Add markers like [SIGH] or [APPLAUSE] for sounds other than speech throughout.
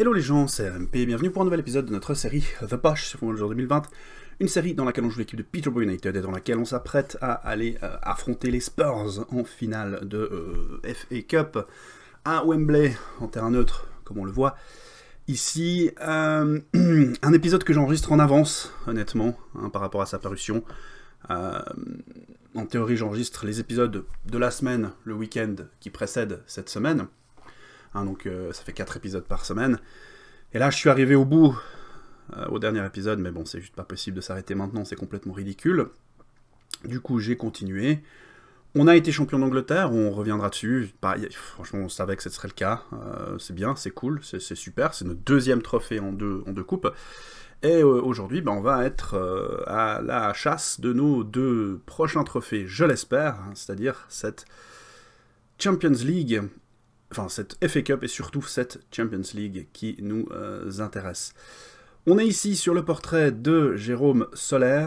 Hello les gens, c'est RMP bienvenue pour un nouvel épisode de notre série The Posh sur le jour 2020, une série dans laquelle on joue l'équipe de Peterborough United et dans laquelle on s'apprête à aller euh, affronter les Spurs en finale de euh, FA Cup à Wembley en terrain neutre, comme on le voit ici. Euh, [CLEARS THROAT] un épisode que j'enregistre en avance, honnêtement, hein, par rapport à sa parution. en théorie, j'enregistre les épisodes de la semaine, le week-end qui précède cette semaine. Hein, donc euh, ça fait 4 épisodes par semaine. Et là, je suis arrivé au bout, euh, au dernier épisode, mais bon, c'est juste pas possible de s'arrêter maintenant, c'est complètement ridicule. Du coup, j'ai continué. On a été champion d'Angleterre, on reviendra dessus. Bah, franchement, on savait que ce serait le cas. Euh, c'est bien, c'est cool, c'est super. C'est notre deuxième trophée en deux, en deux coupes. Et aujourd'hui, bah, on va être à la chasse de nos deux prochains trophées, je l'espère, hein, c'est-à-dire cette Champions League enfin cette FA Cup et surtout cette Champions League qui nous euh, intéresse. On est ici sur le portrait de Jérôme Soler,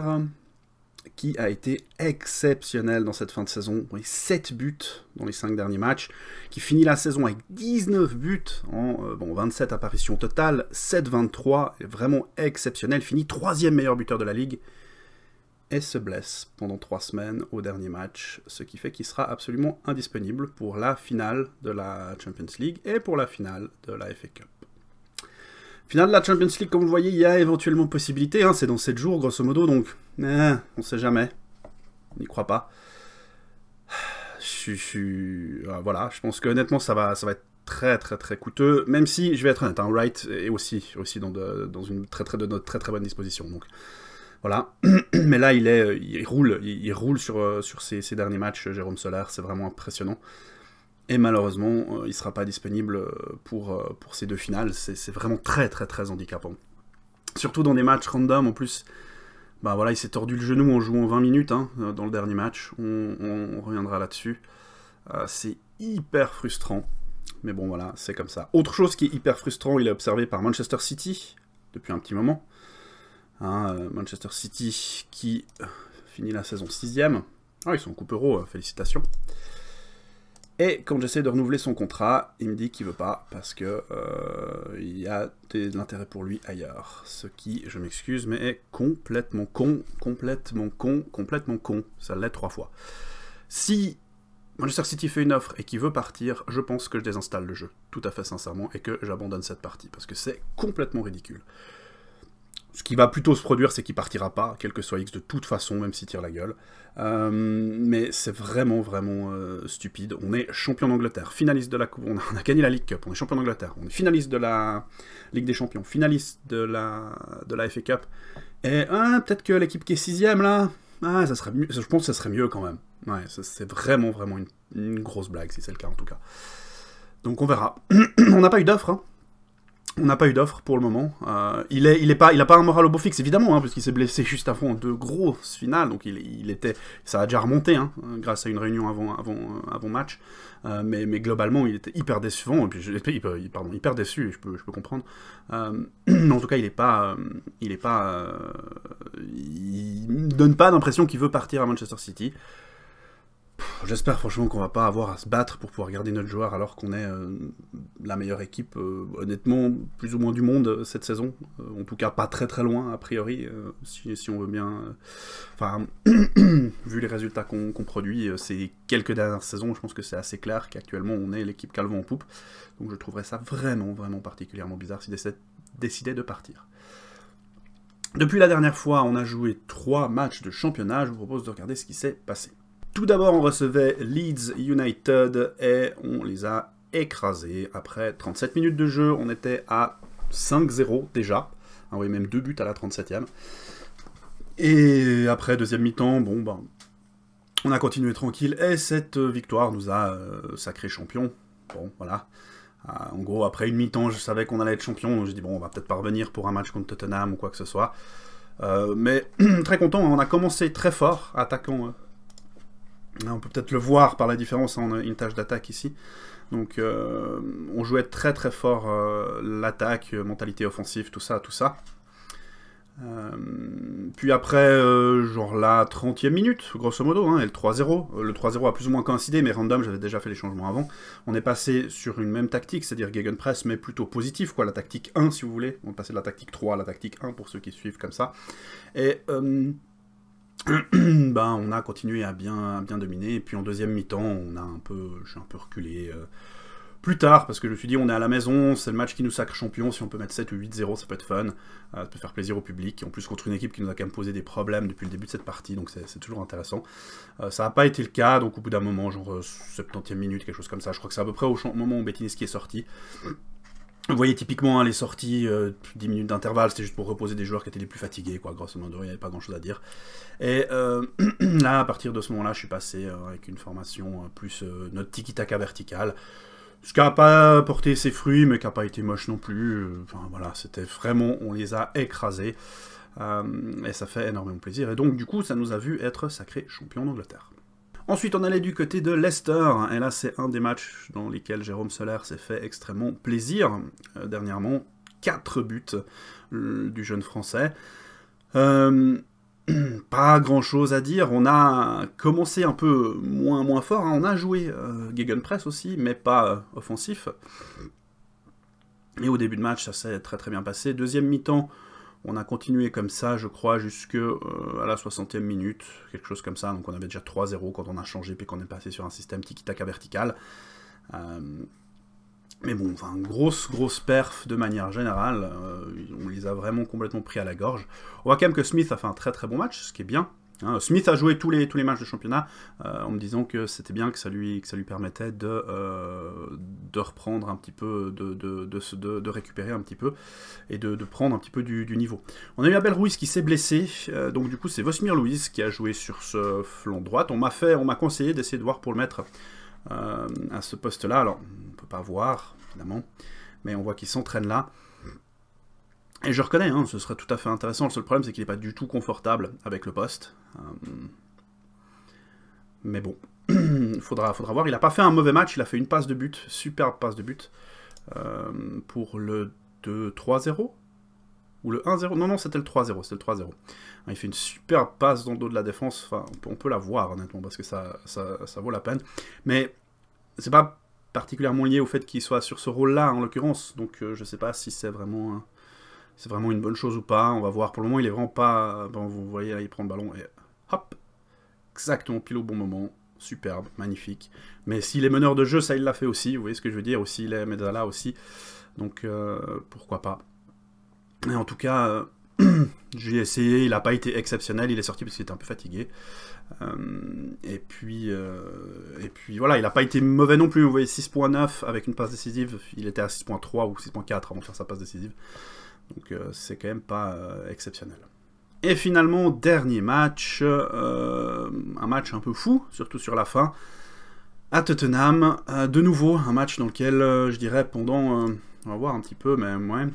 qui a été exceptionnel dans cette fin de saison. Oui, 7 buts dans les 5 derniers matchs, qui finit la saison avec 19 buts en euh, bon, 27 apparitions totales, 7-23, vraiment exceptionnel, finit troisième meilleur buteur de la Ligue, se blesse pendant trois semaines au dernier match, ce qui fait qu'il sera absolument indisponible pour la finale de la Champions League et pour la finale de la FA Cup. Finale de la Champions League, comme vous le voyez, il y a éventuellement possibilité, hein, c'est dans 7 jours grosso modo, donc on hein, on sait jamais, on n'y croit pas. Je, suis, euh, voilà, je pense que honnêtement ça va, ça va être très très très coûteux, même si, je vais être honnête, hein, Wright est aussi, aussi dans, dans une très très, de, très très bonne disposition, donc... Voilà. [CLEARS THROAT] Mais là, il, est, euh, il roule, il, roule sur, euh, sur ses, derniers matchs, euh, Jérôme Solaire. C'est vraiment impressionnant. Et malheureusement, il ne sera pas disponible pour, pour ces deux finales. C'est vraiment très, très, très handicapant. Surtout dans des matchs random. En plus, bah voilà, il s'est tordu le genou en jouant 20 minutes hein, dans le dernier match. On, reviendra là-dessus. c'est hyper frustrant. Mais bon, voilà, c'est comme ça. Autre chose qui est hyper frustrant, il est observé par Manchester City depuis un petit moment. Hein, euh, Manchester City qui euh, finit la saison sixième. Ah, ils sont en Coupe Euro, euh, félicitations. Et quand j'essaie de renouveler son contrat, il me dit qu'il veut pas parce que il y a de l'intérêt pour lui ailleurs. Ce qui, je m'excuse, mais est complètement con, complètement con, complètement con. Ça l'est trois fois. Si Manchester City fait une offre et qu'il veut partir, je pense que je désinstalle le jeu, tout à fait sincèrement, et que j'abandonne cette partie parce que c'est complètement ridicule ce qui va plutôt se produire, c'est qu'il partira pas, quel que soit X, de toute façon, même s'il tire la gueule. Euh, mais c'est vraiment, vraiment euh, stupide. On est champion d'Angleterre, finaliste de la Coupe, on a, gagné la League Cup, on est champion d'Angleterre, on est finaliste de la Ligue des Champions, finaliste de la, de la FA Cup. Et ah, peut-être que l'équipe qui est sixième, là, ah, ça serait mieux, je pense que ça serait mieux quand même. Ouais, c'est vraiment, vraiment une, grosse blague, si c'est le cas en tout cas. Donc on verra. [CLEARS THROAT] on n'a pas eu d'offre, hein. On n'a pas eu d'offre pour le moment. Euh, il n'a il pas, pas un moral au beau fixe évidemment, hein, puisqu'il s'est blessé juste avant de grosses finales. Donc il, était, ça a déjà remonté, hein, grâce à une réunion avant, avant, euh, avant match. Euh, mais, globalement, il était hyper décevant. puis, pardon, hyper déçu. Je peux, comprendre. [CLEARS THROAT] en tout cas, il n'est pas, il est pas, il donne pas l'impression qu'il veut partir à Manchester City. J'espère franchement qu'on va pas avoir à se battre pour pouvoir garder notre joueur alors qu'on est euh, la meilleure équipe, euh, honnêtement, plus ou moins du monde euh, cette saison. en tout cas, pas très très loin, a priori, si, on veut bien. Enfin, [CLEARS THROAT] vu les résultats qu'on produit ces quelques dernières saisons, je pense que c'est assez clair qu'actuellement on est l'équipe calvant en poupe. Donc je trouverais ça vraiment, vraiment particulièrement bizarre si décidait de partir. Depuis la dernière fois, on a joué trois matchs de championnat. Je vous propose de regarder ce qui s'est passé. Tout d'abord, on recevait Leeds United et on les a écrasés. Après 37 minutes de jeu, on était à 5-0 déjà. On ah oui, même deux buts à la 37e. Et après, deuxième mi-temps, bon, ben, on a continué tranquille. Et cette victoire nous a euh, sacré champion. Bon, voilà. Euh, en gros, après une mi-temps, je savais qu'on allait être champion. Donc j'ai dit, bon, on va peut-être pas revenir pour un match contre Tottenham ou quoi que ce soit. Euh, mais [CLEARS THROAT] très content, hein. on a commencé très fort, attaquant on peut peut-être le voir par la différence, on une tâche d'attaque ici. Donc euh, on jouait très très fort euh, l'attaque, euh, mentalité offensive, tout ça, tout ça. puis après, genre la 30e minute, grosso modo, hein, et le 3-0. Le 3-0 a plus ou moins coïncidé, mais random, j'avais déjà fait les changements avant. On est passé sur une même tactique, c'est-à-dire Gegenpress, mais plutôt positif, quoi, la tactique 1 si vous voulez. On est passé de la tactique 3 à la tactique 1 pour ceux qui suivent comme ça. Et [CLEARS THROAT] ben, on a continué à bien, bien dominer. Et puis en deuxième mi-temps, on a un peu, je un peu reculé. Euh, plus tard, parce que je me suis dit, on est à la maison, c'est le match qui nous sacre champion. Si on peut mettre 7 ou 8-0, ça peut être fun. Euh, ça peut faire plaisir au public. En plus, contre une équipe qui nous a quand même posé des problèmes depuis le début de cette partie, donc c'est toujours intéressant. Euh, ça n'a pas été le cas, donc au bout d'un moment, genre 70e minute, quelque chose comme ça. Je crois que c'est à peu près au moment où Bettinski qui est sorti. Vous voyez typiquement hein, les sorties, 10 euh, minutes d'intervalle, c'était juste pour reposer des joueurs qui étaient les plus fatigués, quoi. Grosso modo, il n'y avait pas grand chose à dire. Et euh, [CLEARS THROAT] là, à partir de ce moment-là, je suis passé euh, avec une formation plus notre tiki-taka vertical. Ce qui n'a pas porté ses fruits, mais qui n'a pas été moche non plus. Enfin voilà, c'était vraiment, on les a écrasés. et ça fait énormément plaisir. Et donc, du coup, ça nous a vu être sacré champion d'Angleterre. Ensuite, on allait du côté de Leicester, hein, et là c'est un des matchs dans lesquels Jérôme Soler s'est fait extrêmement plaisir euh, dernièrement. 4 buts euh, du jeune français. Euh, [CLEARS THROAT] pas grand chose à dire, on a commencé un peu moins moins fort, hein. on a joué Gegenpress aussi, mais pas offensif. Et au début de match, ça s'est très très bien passé. Deuxième mi-temps, on a continué comme ça, je crois, jusque euh, à la 60e minute, quelque chose comme ça. Donc on avait déjà 3-0 quand on a changé, puis qu'on est passé sur un système tiki-taka vertical. Euh, mais bon, enfin, grosse, grosse perf de manière générale. Euh, on les a vraiment complètement pris à la gorge. On voit quand même que Smith a fait un très très bon match, ce qui est bien. Hein, Smith a joué tous les, tous les matchs de championnat euh, en me disant que c'était bien, que ça lui, que ça lui permettait de, euh, de reprendre un petit peu, de, de, de, récupérer un petit peu et de, prendre un petit peu du, niveau. On a eu Abel Ruiz qui s'est blessé, euh, donc du coup c'est Vosmir Louise qui a joué sur ce flanc droit. On m'a fait, on m'a conseillé d'essayer de voir pour le mettre à ce poste-là. Alors on ne peut pas voir évidemment, mais on voit qu'il s'entraîne là. Et je reconnais, hein, ce serait tout à fait intéressant. Le seul problème, c'est qu'il n'est pas du tout confortable avec le poste. Euh, mais bon, [CLEARS THROAT] faudra, faudra voir. Il n'a pas fait un mauvais match, il a fait une passe de but, superbe passe de but, euh, pour le 2-3-0 ou le 1-0. Non, non, c'était le 3-0, c'était le 3-0. Hein, il fait une superbe passe dans le dos de la défense. Enfin, on peut, la voir, honnêtement, parce que ça, ça, vaut la peine. Mais c'est pas particulièrement lié au fait qu'il soit sur ce rôle-là, en l'occurrence. Donc, je euh, je sais pas si c'est vraiment c'est vraiment une bonne chose ou pas. On va voir. Pour le moment, il est vraiment pas. Bon, vous voyez, là, il prend le ballon et hop, exactement pile au bon moment. Superbe, magnifique. Mais s'il est meneur de jeu, ça il l'a fait aussi. Vous voyez ce que je veux dire Aussi, il est medala aussi. Donc euh, pourquoi pas. Mais en tout cas, euh, [CLEARS THROAT] j'ai essayé. Il n'a pas été exceptionnel. Il est sorti parce qu'il était un peu fatigué. Euh, et puis, et puis voilà, il n'a pas été mauvais non plus. Vous voyez 6.9 avec une passe décisive. Il était à 6.3 ou 6.4 avant de faire sa passe décisive. Donc euh, c'est quand même pas euh, exceptionnel. Et finalement, dernier match, euh, un match un peu fou, surtout sur la fin, à Tottenham. de nouveau, un match dans lequel, je dirais, pendant... on va voir un petit peu, mais ouais...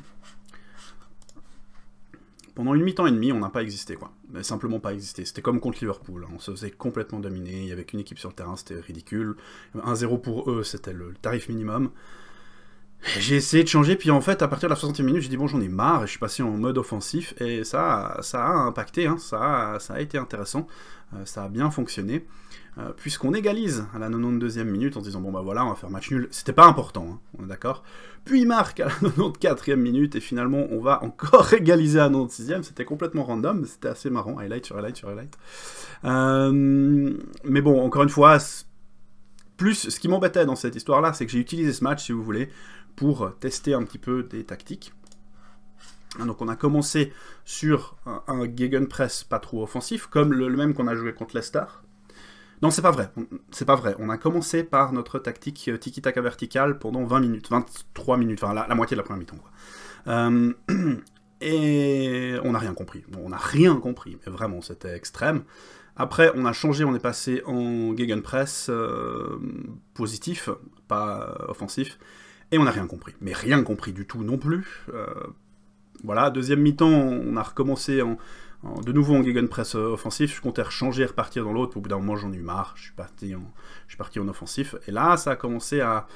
Pendant une mi-temps et demi, on n'a pas existé, quoi. Mais simplement pas existé. C'était comme contre Liverpool. Hein. On se faisait complètement dominer. Il n'y avait qu'une équipe sur le terrain, c'était ridicule. 1-0 pour eux, c'était le tarif minimum. J'ai essayé de changer, puis en fait, à partir de la 60e minute, j'ai dit bon, j'en ai marre, et je suis passé en mode offensif, et ça, ça a impacté, hein. ça, a, ça a été intéressant, euh, ça a bien fonctionné, euh, puisqu'on égalise à la 92e minute en se disant bon, bah voilà, on va faire match nul, c'était pas important, hein, on est d'accord. Puis il marque à la 94e minute, et finalement, on va encore [LAUGHS] égaliser à la 96e, c'était complètement random, c'était assez marrant, highlight sur highlight sur highlight. Euh, mais bon, encore une fois, plus, ce qui m'embêtait dans cette histoire-là, c'est que j'ai utilisé ce match, si vous voulez, pour tester un petit peu des tactiques. Donc on a commencé sur un, Gegenpress pas trop offensif, comme le, même qu'on a joué contre l'Estar. Non, c'est pas vrai, c'est pas vrai. On a commencé par notre tactique euh, tiki-taka verticale pendant 20 minutes, 23 minutes, enfin la, moitié de la première mi-temps. Euh, et on n'a rien compris. Bon, on n'a rien compris, mais vraiment, c'était extrême. Après, on a changé, on est passé en Gegenpress euh, positif, pas offensif, et on n'a rien compris. Mais rien compris du tout non plus. Euh, voilà, deuxième mi-temps, on a recommencé de nouveau en gegenpress euh, offensif. Je comptais changer repartir dans l'autre. Au bout d'un moment, j'en ai eu marre. Je suis, parti en, je suis parti en offensif. Et là, ça a commencé à.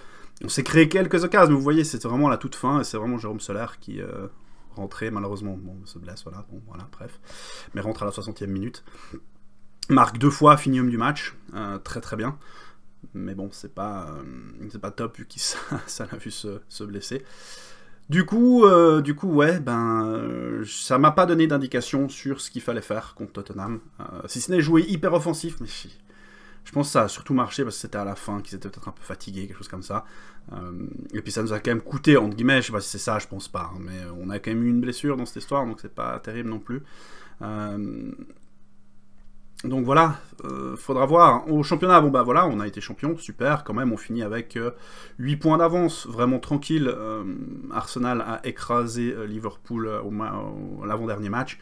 On s'est créé quelques occasions. vous voyez, c'était vraiment la toute fin. Et c'est vraiment Jérôme Solar qui euh, rentrait, malheureusement. Bon, se blesse, voilà. Bon, voilà, bref. Mais rentre à la 60e minute. Marque deux fois, fini du match. très très bien mais bon, c'est pas, euh, pas top vu qu'il [LAUGHS] ça, l'a vu se, se, blesser. Du coup, euh, du coup, ouais, ben, euh, ça m'a pas donné d'indication sur ce qu'il fallait faire contre Tottenham. si ce n'est jouer hyper offensif, mais je pense que ça a surtout marché parce que c'était à la fin, qu'ils étaient peut-être un peu fatigués, quelque chose comme ça. et puis ça nous a quand même coûté, entre guillemets, je sais pas si c'est ça, je pense pas, hein, mais on a quand même eu une blessure dans cette histoire, donc c'est pas terrible non plus. Euh, donc voilà, euh, faudra voir. Au championnat, bon bah voilà, on a été champion, super, quand même, on finit avec 8 euh, points d'avance, vraiment tranquille. Euh, Arsenal a écrasé Liverpool au, l'avant-dernier match.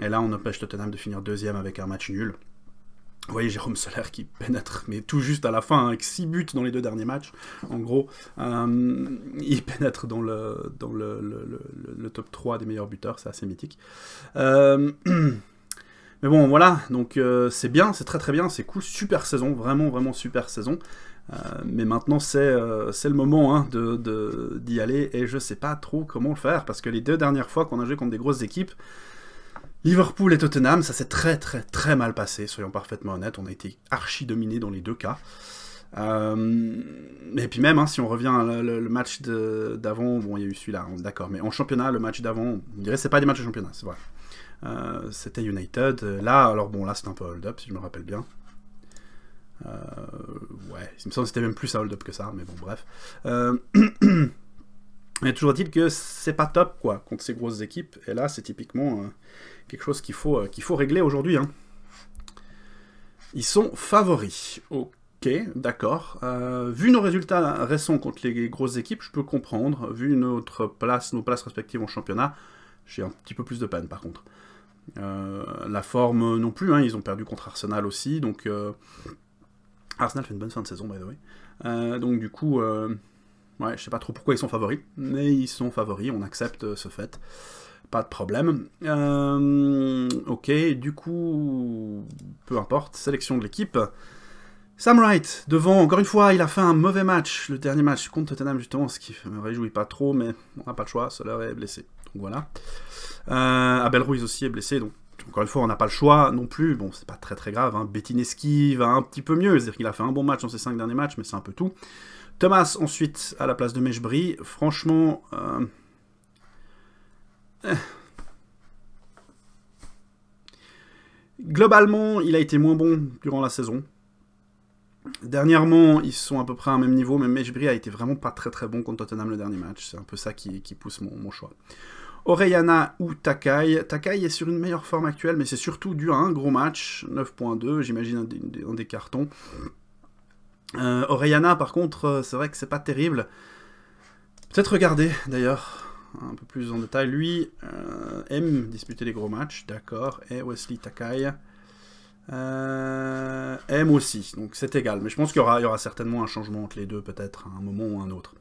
Et là, on empêche Tottenham de finir deuxième avec un match nul. Vous voyez Jérôme Soler qui pénètre, mais tout juste à la fin, hein, avec 6 buts dans les deux derniers matchs, en gros. il pénètre dans, le, dans le, top 3 des meilleurs buteurs, c'est assez mythique. [CLEARS THROAT] Mais bon, voilà, donc euh, c'est bien, c'est très très bien, c'est cool, super saison, vraiment vraiment super saison. Euh, mais maintenant, c'est euh, le moment hein, d'y aller et je sais pas trop comment le faire parce que les deux dernières fois qu'on a joué contre des grosses équipes, Liverpool et Tottenham, ça s'est très très très mal passé, soyons parfaitement honnêtes, on a été archi dominé dans les deux cas. et puis même, hein, si on revient le, match d'avant, bon, il y a eu celui-là, d'accord, mais en championnat, le match d'avant, on dirait que c'est pas des matchs de championnat, c'est vrai. Euh, c'était United. Euh, là, alors bon, là c'est un peu hold-up si je me rappelle bien. Euh, ouais, il me semble que c'était même plus un hold-up que ça, mais bon, bref. Euh... mais [CLEARS THROAT] toujours dit que c'est pas top, quoi, contre ces grosses équipes. Et là, c'est typiquement quelque chose qu'il faut, qu'il faut régler aujourd'hui. Hein. Ils sont favoris. Ok, d'accord. vu nos résultats récents contre les grosses équipes, je peux comprendre. Vu notre place, nos places respectives en championnat, j'ai un petit peu plus de peine, par contre. Euh, la forme non plus, hein, ils ont perdu contre Arsenal aussi, donc euh, Arsenal fait une bonne fin de saison, by the way. Euh, donc du coup, ouais, je sais pas trop pourquoi ils sont favoris, mais ils sont favoris, on accepte ce fait pas de problème. ok, du coup, peu importe, sélection de l'équipe. Sam Wright, devant, encore une fois, il a fait un mauvais match, le dernier match contre Tottenham, justement, ce qui me réjouit pas trop, mais on n'a pas le choix, cela est blessé. Donc voilà. Euh, Abel Ruiz aussi est blessé, donc encore une fois, on n'a pas le choix non plus. Bon, c'est pas très très grave. Hein. Bettineski va un petit peu mieux. C'est-à-dire qu'il a fait un bon match dans ses 5 derniers matchs, mais c'est un peu tout. Thomas, ensuite, à la place de Mechbri, Franchement... Euh, eh. Globalement, il a été moins bon durant la saison. Dernièrement, ils sont à peu près à un même niveau, mais Mechbri a été vraiment pas très très bon contre Tottenham le dernier match. C'est un peu ça qui, pousse mon choix. Orellana ou Takai. Takai est sur une meilleure forme actuelle, mais c'est surtout dû à un gros match, 9.2, j'imagine dans des cartons. Euh, par contre, euh, c'est vrai que c'est pas terrible. Peut-être regarder, d'ailleurs, un peu plus en détail. Lui euh, aime disputer les gros matchs, d'accord, et Wesley Takai euh, aime aussi, donc c'est égal. Mais je pense qu'il aura, y aura certainement un changement entre les deux, peut-être, à un moment ou à un autre.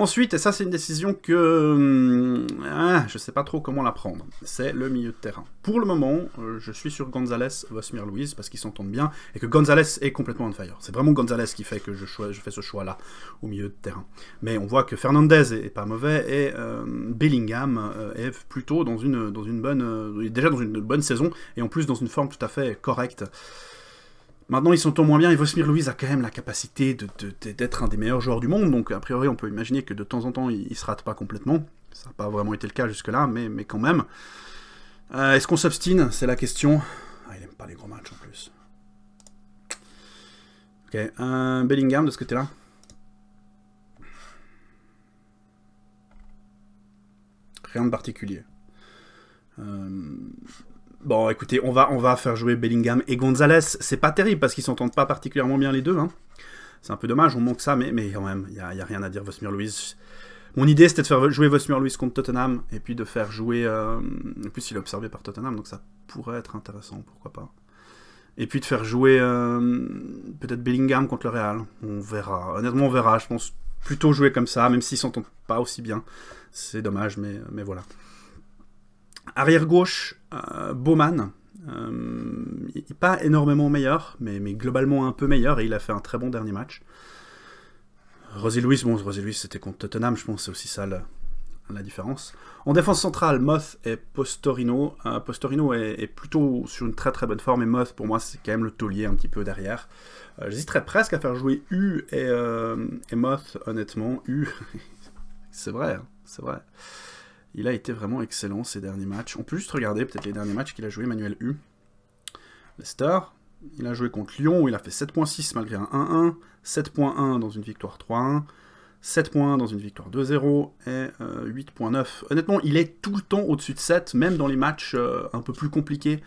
Ensuite, et ça c'est une décision que euh, ah, je sais pas trop comment la prendre, c'est le milieu de terrain. Pour le moment, euh, je suis sur Gonzalez, Vosmir Louise parce qu'ils s'entendent bien et que Gonzalez est complètement on fire. C'est vraiment Gonzalez qui fait que je, fais ce choix-là au milieu de terrain. Mais on voit que Fernandez est, pas mauvais et euh, Bellingham est plutôt dans une, dans une bonne, déjà dans une bonne saison et en plus dans une forme tout à fait correcte. Maintenant, ils sont au moins bien. Vosmir Louise a quand même la capacité d'être un des meilleurs joueurs du monde. Donc, a priori, on peut imaginer que de temps en temps, il, ne se rate pas complètement. Ça n'a pas vraiment été le cas jusque-là, mais, mais quand même. Euh, est-ce qu'on s'obstine C'est la question. Ah, il n'aime pas les gros matchs en plus. Ok. Bellingham, de ce côté-là. Rien de particulier. Euh... Bon, écoutez, on va, on va faire jouer Bellingham et Gonzalez. C'est pas terrible parce qu'ils s'entendent pas particulièrement bien les deux. Hein. C'est un peu dommage, on manque ça, mais, mais quand même, il n'y a, rien à dire, Vosmir Louise. Mon idée, c'était de faire jouer Vosmir louis contre Tottenham et puis de faire jouer. Euh, en plus, il est observé par Tottenham, donc ça pourrait être intéressant, pourquoi pas. Et puis de faire jouer euh, peut-être Bellingham contre le Real. On verra. Honnêtement, on verra. Je pense plutôt jouer comme ça, même s'ils s'entendent pas aussi bien. C'est dommage, mais, mais voilà. Arrière gauche, euh, Bowman, euh, pas énormément meilleur, mais, mais, globalement un peu meilleur, et il a fait un très bon dernier match. Rosy Louis, bon, Rosy Louis c'était contre Tottenham, je pense, c'est aussi ça la différence. En défense centrale, Moth et Postorino. Euh, Postorino est, plutôt sur une très très bonne forme, et Moth, pour moi, c'est quand même le taulier un petit peu derrière. J'hésiterais presque à faire jouer U et, Moth, honnêtement. U, [LAUGHS] c'est vrai, hein, c'est vrai. Il a été vraiment excellent ces derniers matchs. On peut juste regarder peut-être les derniers matchs qu'il a joué, Manuel U. Leicester, il a joué contre Lyon où il a fait 7.6 malgré un 1-1, 7.1 dans une victoire 3-1, 7.1 dans une victoire 2-0 et 8.9. Euh, Honnêtement, il est tout le temps au-dessus de 7, même dans les matchs euh, un peu plus compliqués.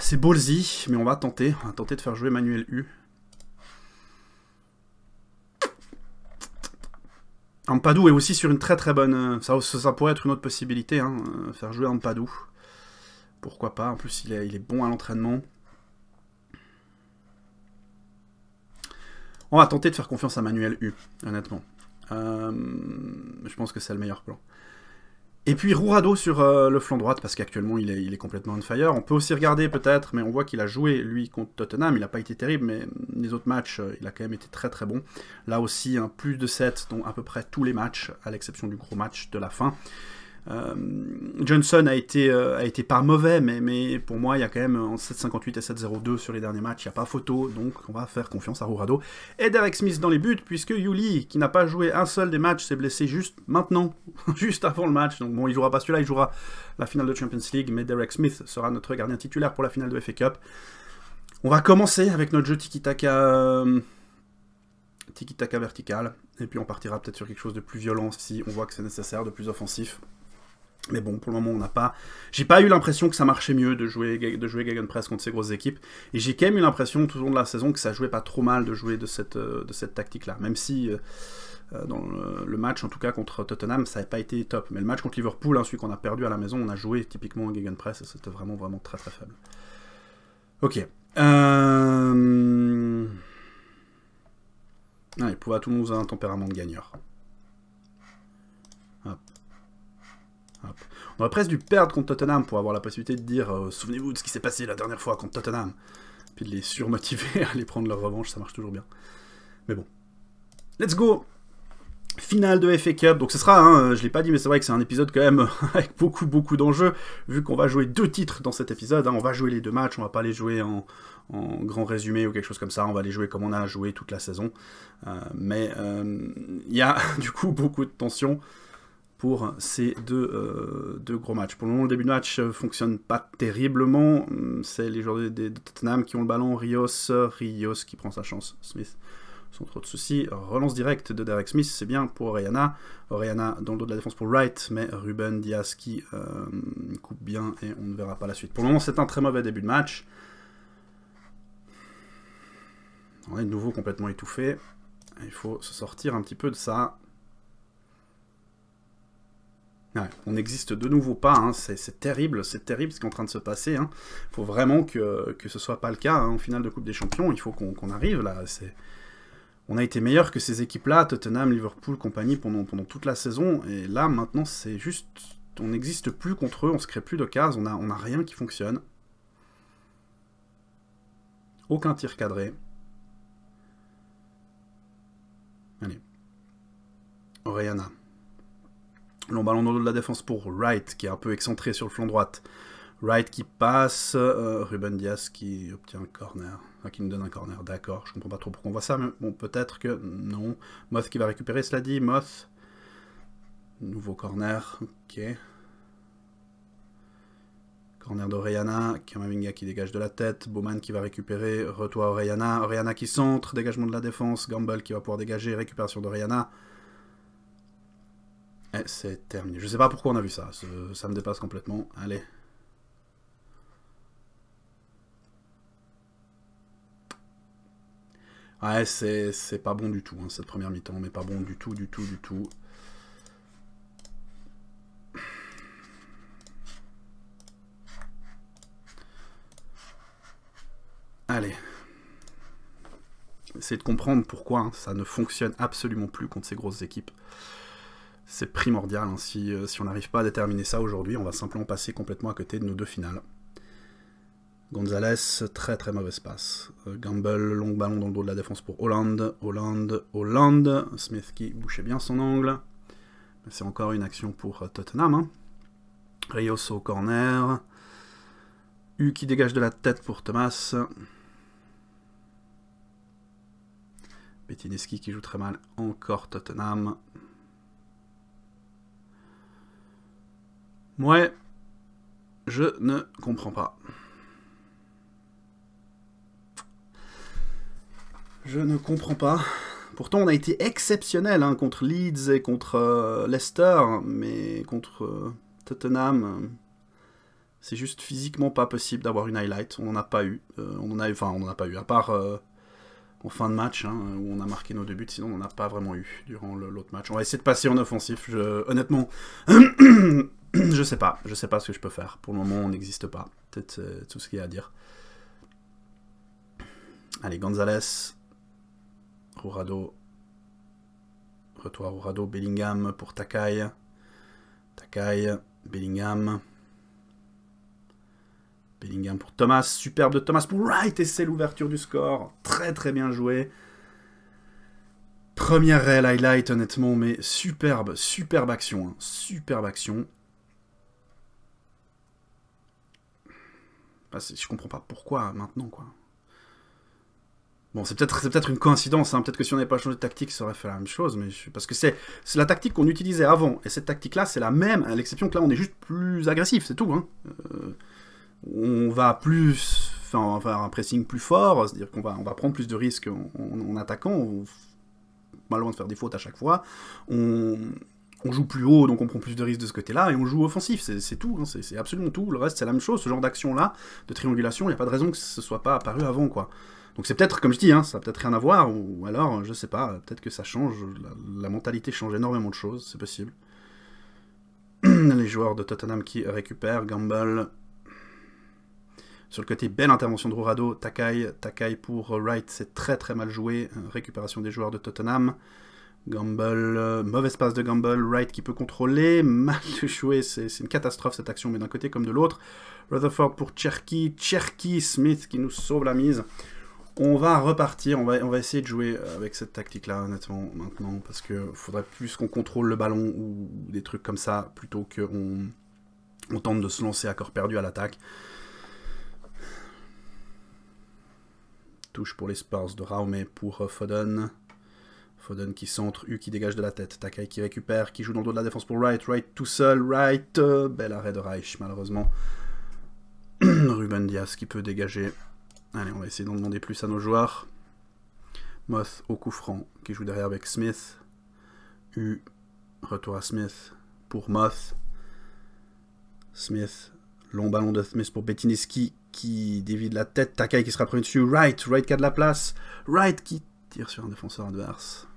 C'est ballsy, mais on va tenter. On va tenter de faire jouer Manuel U. Ampadou est aussi sur une très très bonne... Euh, ça, pourrait être une autre possibilité, hein, euh, faire jouer Ampadou. Pourquoi pas, en plus il est, bon à l'entraînement. On va tenter de faire confiance à Manuel U, honnêtement. Euh, je pense que c'est le meilleur plan. Et puis Rourado sur euh, le flanc droit, parce qu'actuellement il est, complètement on fire. On peut aussi regarder peut-être, mais on voit qu'il a joué lui contre Tottenham. Il n'a pas été terrible, mais les autres matchs, euh, il a quand même été très très bon. Là aussi, un plus de 7 dans à peu près tous les matchs, à l'exception du gros match de la fin. Euh, Johnson a été, euh, a pas mauvais, mais, pour moi, il y a quand même en 7,58 et 7,02 sur les derniers matchs, il n'y a pas photo, donc on va faire confiance à Rourado. Et Derek Smith dans les buts, puisque Yuli, qui n'a pas joué un seul des matchs, s'est blessé juste maintenant, [LAUGHS] juste avant le match. Donc bon, il jouera pas celui-là, il jouera la finale de Champions League, mais Derek Smith sera notre gardien titulaire pour la finale de FA Cup. On va commencer avec notre jeu tiki-taka... tiki-taka vertical, et puis on partira peut-être sur quelque chose de plus violent si on voit que c'est nécessaire, de plus offensif. Mais bon, pour le moment, on n'a pas. J'ai pas eu l'impression que ça marchait mieux de jouer, de jouer Press contre ces grosses équipes. Et j'ai quand même eu l'impression tout au long de la saison que ça jouait pas trop mal de jouer de cette, euh, de cette tactique-là. Même si euh, euh, dans le, match, en tout cas contre Tottenham, ça n'avait pas été top. Mais le match contre Liverpool, hein, celui qu'on a perdu à la maison, on a joué typiquement Press et c'était vraiment, vraiment très très faible. Ok. Euh... tout le monde a un tempérament de gagneur. On aurait presque dû perdre contre Tottenham pour avoir la possibilité de dire euh, souvenez-vous de ce qui s'est passé la dernière fois contre Tottenham. Puis de les surmotiver à [LAUGHS] aller prendre leur revanche, ça marche toujours bien. Mais bon. Let's go Finale de FA Cup, donc ce sera, hein, je l'ai pas dit, mais c'est vrai que c'est un épisode quand même [LAUGHS] avec beaucoup beaucoup d'enjeux, vu qu'on va jouer deux titres dans cet épisode, hein, on va jouer les deux matchs, on va pas les jouer en, grand résumé ou quelque chose comme ça, on va les jouer comme on a joué toute la saison, euh, mais euh, il y a [LAUGHS] du coup beaucoup de tensions, pour ces euh, deux, gros matchs. Pour le moment, le début de match ne euh, fonctionne pas terriblement. Hum, c'est les joueurs de, Tottenham qui ont le ballon. Rios, Rios qui prend sa chance. Smith, sans trop de soucis. Relance directe de Derek Smith, c'est bien pour Oriana. Oriana dans le dos de la défense pour Wright, mais Ruben Diaz qui euh, coupe bien et on ne verra pas la suite. Pour le moment, c'est un très mauvais début de match. On est de nouveau complètement étouffé. Il faut se sortir un petit peu de ça on n'existe de nouveau pas, hein. c'est terrible, c'est terrible ce qui est en train de se passer. Il hein. faut vraiment que, que ce soit pas le cas. Hein. En finale de Coupe des Champions, il faut qu'on arrive là. On a été meilleur que ces équipes-là, Tottenham, Liverpool, compagnie, pendant, pendant toute la saison. Et là, maintenant, c'est juste. On n'existe plus contre eux, on se crée plus de cases, on n'a on a rien qui fonctionne. Aucun tir cadré. Allez. Oriana. Long ballon dans de la défense pour Wright, qui est un peu excentré sur le flanc droit. Wright qui passe, euh, Ruben Diaz qui obtient un corner, enfin qui nous donne un corner, d'accord, je comprends pas trop pourquoi on voit ça, mais bon, peut-être que non. Moth qui va récupérer, cela dit, Moth, nouveau corner, ok. Corner Rihanna, Kamavinga qui dégage de la tête, Bowman qui va récupérer, retour à Rihanna qui centre, dégagement de la défense, Gamble qui va pouvoir dégager, récupération Rihanna. Eh, c'est terminé. Je sais pas pourquoi on a vu ça. Ça me dépasse complètement. Allez. Ouais, c'est pas bon du tout, hein, cette première mi-temps, mais pas bon du tout, du tout, du tout. Allez. Essayez de comprendre pourquoi hein, ça ne fonctionne absolument plus contre ces grosses équipes c'est primordial. Hein. Euh, si, on n'arrive pas à déterminer ça aujourd'hui, on va simplement passer complètement à côté de nos deux finales. Gonzalez, très très mauvais passe. Euh, Gamble, long ballon dans le dos de la défense pour Hollande. Hollande, Hollande. Smith qui bouchait bien son angle. C'est encore une action pour euh, Tottenham. Hein. Rios au corner. U qui dégage de la tête pour Thomas. Bettineski qui joue très mal. Encore Tottenham. Ouais, je ne comprends pas. Je ne comprends pas. Pourtant, on a été exceptionnel hein, contre Leeds et contre euh, Leicester, mais contre euh, Tottenham, euh, c'est juste physiquement pas possible d'avoir une highlight. On n'en a pas eu. on a enfin, on n'en a pas eu, à part en fin de match, hein, où on a marqué nos deux buts, sinon on n'en a pas vraiment eu durant l'autre match. On va essayer de passer en offensif. Je, honnêtement, [CLEARS THROAT] je sais pas, je sais pas ce que je peux faire. Pour le moment, on n'existe pas. Peut-être euh, tout ce qu'il y a à dire. Allez, Gonzalez, Rourado. retour à Bellingham pour Takai, Takai, Bellingham, Bellingham pour Thomas, superbe de Thomas pour Wright, et c'est l'ouverture du score, très très bien joué. Première réelle highlight honnêtement, mais superbe, superbe action, hein. superbe action. je comprends pas pourquoi maintenant, quoi. Bon, c'est peut-être peut, être une coïncidence, hein. peut-être que si on n'avait pas changé de tactique, ça aurait fait la même chose, mais je... parce que c'est la tactique qu'on utilisait avant, et cette tactique-là, c'est la même, à l'exception que là, on est juste plus agressif, c'est tout. Hein. Euh, on va plus enfin, faire un pressing plus fort, c'est-à-dire qu'on va, on va prendre plus de risques en, attaquant, on, pas loin de faire des fautes à chaque fois, on, on joue plus haut, donc on prend plus de risques de ce côté-là, et on joue offensif, c'est tout, hein, c'est absolument tout. Le reste, c'est la même chose, ce genre d'action-là, de triangulation, il n'y a pas de raison que ce soit pas apparu avant, quoi. Donc c'est peut-être, comme je dis, hein, ça n'a peut-être rien à voir, ou, alors, je sais pas, peut-être que ça change, la, mentalité change énormément de choses, c'est possible. [CLEARS THROAT] Les joueurs de Tottenham qui récupèrent, Gamble. Sur le côté, belle intervention de Rurado, Takai, Takai pour Wright, c'est très très mal joué, récupération des joueurs de Tottenham. Gamble, euh, mauvais passe de Gamble, Wright qui peut contrôler, [LAUGHS] mal échoué, c'est une catastrophe cette action, mais d'un côté comme de l'autre. Rutherford pour Cherky, Cherky Smith qui nous sauve la mise. On va repartir, on va, on va essayer de jouer avec cette tactique-là, honnêtement, maintenant, parce que faudrait plus qu'on contrôle le ballon ou des trucs comme ça, plutôt qu'on on tente de se lancer à corps perdu à l'attaque. Touche pour les Spurs de Raume pour euh, Foden. Foden qui centre, U qui dégage de la tête, Takai qui récupère, qui joue dans le dos de la défense pour Wright, Wright tout seul, Wright, euh, bel arrêt de Reich malheureusement. [CLEARS THROAT] Ruben Diaz qui peut dégager. Allez, on va essayer d'en demander plus à nos joueurs. Moth au coup franc qui joue derrière avec Smith. U, retour à Smith pour Moth. Smith, long ballon de Smith pour Bettiniski qui dévie de la tête. Takai qui sera pris dessus. Wright, Wright qui a de la place. Wright qui tire sur un défenseur adverse.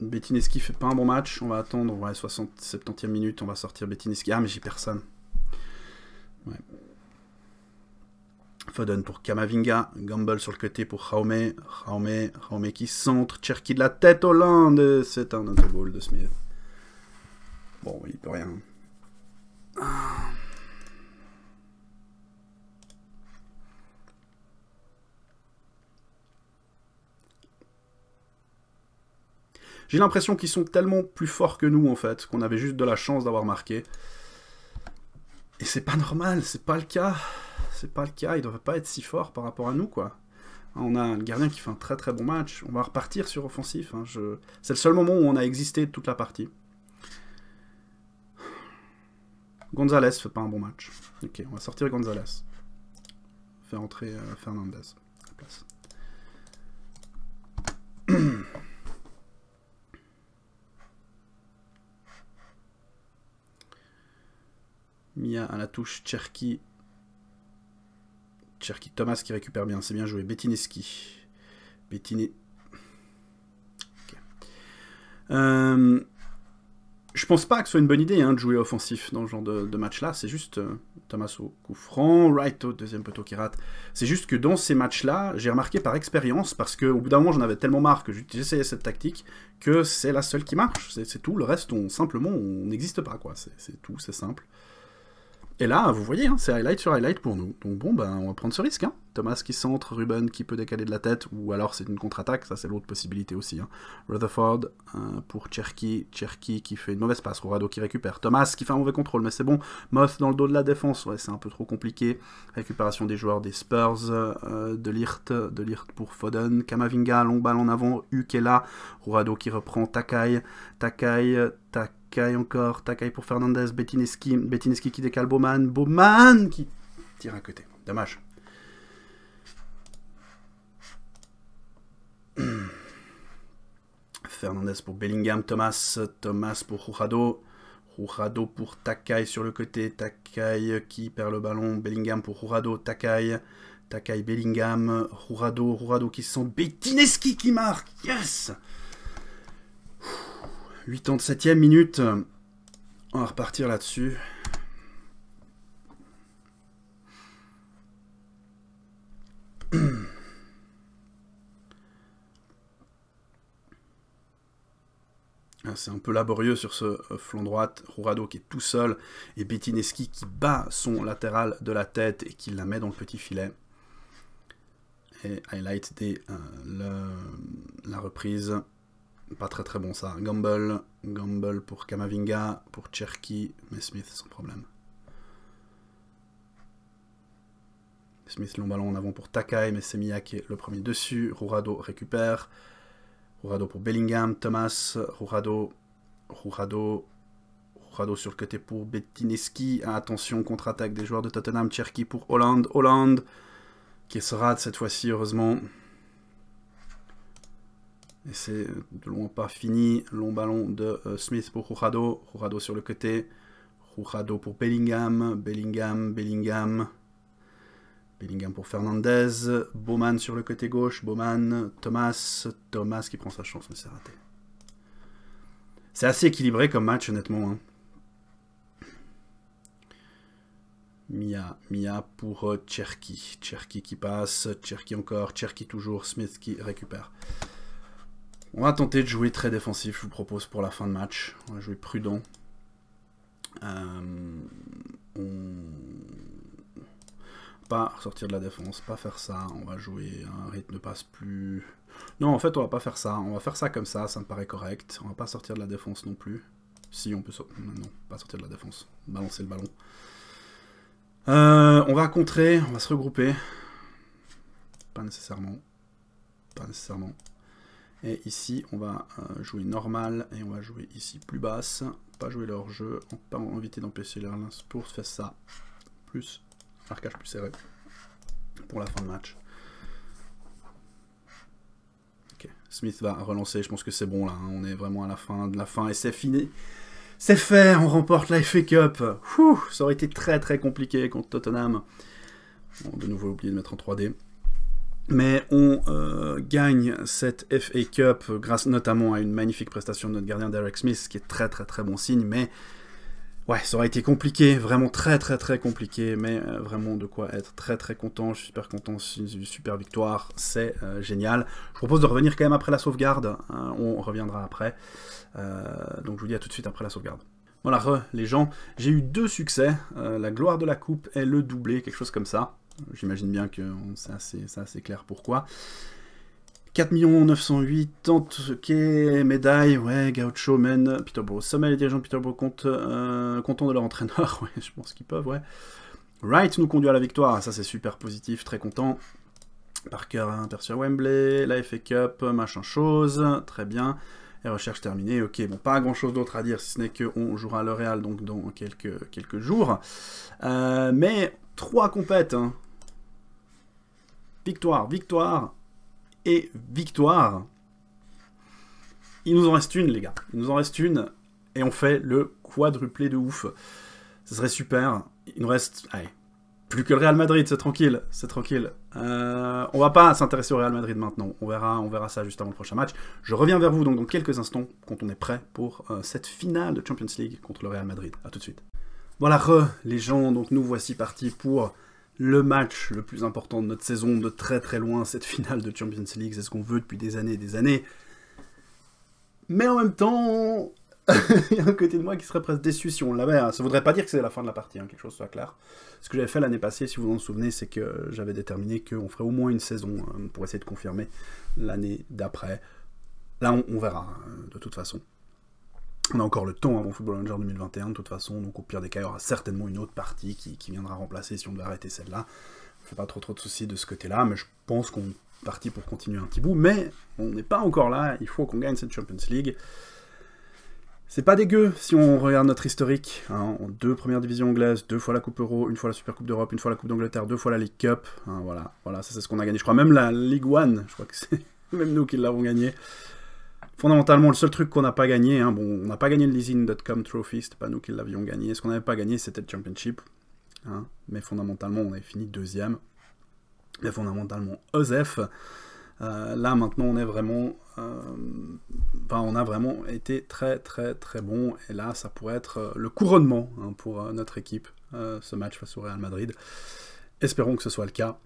Bettineski fait pas un bon match. On va attendre. 60, 70e minute. On va sortir Bettineski. Ah, mais j'ai personne. Ouais. Foden pour Kamavinga. Gamble sur le côté pour Raume. Raume, Raume qui centre. Cherki de la tête. Hollande. C'est un autre goal de Smith. Bon, il peut rien. Ah. J'ai l'impression qu'ils sont tellement plus forts que nous, en fait, qu'on avait juste de la chance d'avoir marqué. Et c'est pas normal, c'est pas le cas. C'est pas le cas, ils doivent pas être si forts par rapport à nous, quoi. Hein, on a le gardien qui fait un très très bon match. On va repartir sur offensif. Hein, c'est le seul moment où on a existé toute la partie. Gonzalez fait pas un bon match. Ok, on va sortir Gonzalez. Faire entrer euh, Fernandez à la place. Mia à la touche, Cherki. Cherki Thomas qui récupère bien, c'est bien joué. Bettineski. Bettine... ok. Euh... je pense pas que ce soit une bonne idée hein, de jouer offensif dans ce genre de, match-là. C'est juste euh, Thomas au coup franc, Wright au deuxième poteau qui rate. C'est juste que dans ces matchs-là, j'ai remarqué par expérience, parce qu'au bout d'un moment j'en avais tellement marre que j'essayais cette tactique, que c'est la seule qui marche. C'est tout. Le reste, on, simplement, on n'existe pas. quoi. C'est tout, c'est simple. Et là, vous voyez, hein, c'est highlight sur highlight pour nous. Donc bon, ben, on va prendre ce risque. Hein. Thomas qui centre, Ruben qui peut décaler de la tête, ou alors c'est une contre-attaque, ça c'est l'autre possibilité aussi. Hein. Rutherford euh, pour Cherky Cherki qui fait une mauvaise passe, Rorado qui récupère, Thomas qui fait un mauvais contrôle, mais c'est bon. Moth dans le dos de la défense, ouais, c'est un peu trop compliqué. Récupération des joueurs des Spurs, euh, de Lirt, de Lirt pour Foden, Kamavinga, long balle en avant, Ukela, qui reprend Takai, Takai, Takai. Takai encore, Takai pour Fernandez, Bettineski, Bettineski qui décale Bowman, Bowman qui tire à côté. Dommage. [CLEARS THROAT] Fernandez pour Bellingham, Thomas, Thomas pour Jurado, Jurado pour Takai sur le côté, Takai qui perd le ballon, Bellingham pour Jurado, Takai, Takai Bellingham, Jurado, Jurado qui sont Bettineski qui marque, yes 87e minute. On va repartir là-dessus. Ah, c'est un peu laborieux sur ce euh, flanc droit, Rourado qui est tout seul et Bettineski qui bat son latéral de la tête et qui la met dans le petit filet. Et highlight des, euh, la reprise. Pas très très bon ça. Gamble, Gamble pour Kamavinga, pour Cherky, mais Smith sans problème. Smith long ballon en avant pour Takai, mais Semilla qui est le premier dessus. Rurado récupère. Rurado pour Bellingham, Thomas, Rurado, Rurado, Rourado sur le côté pour Bettineski. Ah, attention, contre-attaque des joueurs de Tottenham. Cherky pour Hollande, Hollande qui est rate cette fois-ci, heureusement. Et c'est de loin pas fini. Long ballon de euh, Smith pour Jurado. Jurado sur le côté. Jurado pour Bellingham. Bellingham, Bellingham. Bellingham pour Fernandez. Bowman sur le côté gauche. Bowman, Thomas. Thomas qui prend sa chance, mais c'est raté. C'est assez équilibré comme match, honnêtement. Hein. Mia, Mia pour euh, Cherki. Cherki qui passe, Cherki encore, Cherki toujours, Smith qui récupère. On va tenter de jouer très défensif, je vous propose, pour la fin de match. On va jouer prudent. Euh, pas sortir de la défense, pas faire ça. On va jouer un rythme passe plus... Non, en fait, on va pas faire ça. On va faire ça comme ça, ça me paraît correct. On va pas sortir de la défense non plus. Si, on peut sortir... Non, pas sortir de la défense. Balancer le ballon. Euh, on va contrer, on va se regrouper. Pas nécessairement. Pas nécessairement. Et ici, on va euh, jouer normal et on va jouer ici plus basse. Pas jouer leur jeu, pas inviter d'empêcher leur lance pour faire ça. Plus arcage plus serré pour la fin de match. Ok. Smith va relancer, je pense que c'est bon là, hein. on est vraiment à la fin de la fin et c'est fini. C'est fait, on remporte la FA Cup. ça aurait été très très compliqué contre Tottenham. Bon, de nouveau oublié de mettre en 3D. Mais on euh, gagne cette FA Cup grâce notamment à une magnifique prestation de notre gardien Derek Smith, ce qui est très très très bon signe. Mais ouais, ça aurait été compliqué, vraiment très très très compliqué, mais euh, vraiment de quoi être très très content. Je suis super content, une super victoire, c'est euh, génial. Je vous propose de revenir quand même après la sauvegarde, hein. on reviendra après. donc je vous dis à tout de suite après la sauvegarde. Voilà, les gens, j'ai eu deux succès, la gloire de la coupe et le doublé, quelque chose comme ça. J'imagine bien que c'est assez, c'est clair pourquoi. 4 908, ok, médaille, ouais, Gaucho mène Peterborough sommet, les dirigeants de Peterborough comptent, euh, de leur entraîneur, [LAUGHS] ouais, je pense qu'ils peuvent, ouais. Wright nous conduit à la victoire, ça c'est super positif, très content. Parker aperçu Wembley, la FA Cup, machin chose, très bien. Et recherche terminée, ok, bon, pas grand chose d'autre à dire, si ce n'est qu'on jouera le Real donc dans quelques, quelques jours. Euh, mais trois compètes, hein victoire, victoire et victoire. Il nous en reste une, les gars. Il nous en reste une. Et on fait le quadruplé de ouf. Ce serait super. Il nous reste... Allez, plus que le Real Madrid, c'est tranquille, c'est tranquille. Euh, on va pas s'intéresser au Real Madrid maintenant, on verra, on verra ça juste avant le prochain match. Je reviens vers vous donc dans quelques instants quand on est prêt pour euh, cette finale de Champions League contre le Real Madrid. A tout de suite. Voilà, les gens, donc nous voici partis pour le match le plus important de notre saison, de très très loin, cette finale de Champions League, c'est ce qu'on veut depuis des années et des années. Mais en même temps, [LAUGHS] il y a un côté de moi qui serait presque déçu si on l'avait. ça hein. Ça voudrait pas dire que c'est la fin de la partie, hein, quelque chose soit clair. Ce que j'avais fait l'année passée, si vous vous en souvenez, c'est que j'avais déterminé qu'on ferait au moins une saison hein, pour essayer de confirmer l'année d'après. Là, on verra, de toute façon. On a encore le temps avant Football Manager 2021 de toute façon, donc au pire des cas, il y aura certainement une autre partie qui, viendra remplacer si on doit arrêter celle-là. Je fais pas trop trop de soucis de ce côté-là, mais je pense qu'on est parti pour continuer un petit bout. Mais on n'est pas encore là, il faut qu'on gagne cette Champions League. C'est pas dégueu si on regarde notre historique. Hein, deux premières divisions anglaises, deux fois la Coupe Euro, une fois la Super Coupe d'Europe, une fois la Coupe d'Angleterre, deux fois la League Cup. Hein, voilà, voilà, ça c'est ce qu'on a gagné. Je crois même la League One, je crois que c'est [LAUGHS] même nous qui l'avons gagné fondamentalement, le seul truc qu'on n'a pas gagné, hein, bon, on n'a pas gagné le leasing.com trophy, c'était pas nous qui l'avions gagné. Ce qu'on n'avait pas gagné, c'était le championship. Hein. mais fondamentalement, on est fini deuxième. Mais fondamentalement, Osef. Euh, là maintenant on est vraiment euh, on a vraiment été très très très bon et là ça pourrait être euh, le couronnement hein, pour notre équipe ce match face au Real Madrid espérons que ce soit le cas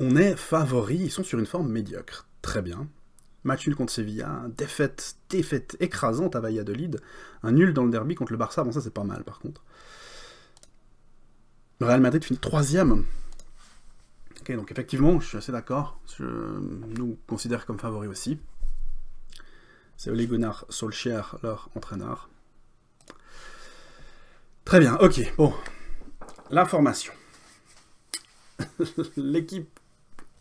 on est favori ils sont sur une forme médiocre très bien Match nul contre Sevilla, hein. défaite, défaite écrasante à Valladolid, un nul dans le derby contre le Barça, bon ça c'est pas mal par contre. Real Madrid finit troisième. Ok, donc effectivement, je suis assez d'accord, je nous considère comme favori aussi. C'est Ole Gunnar Solskjaer, leur entraîneur. Très bien, ok, bon. L'information. [LAUGHS] L'équipe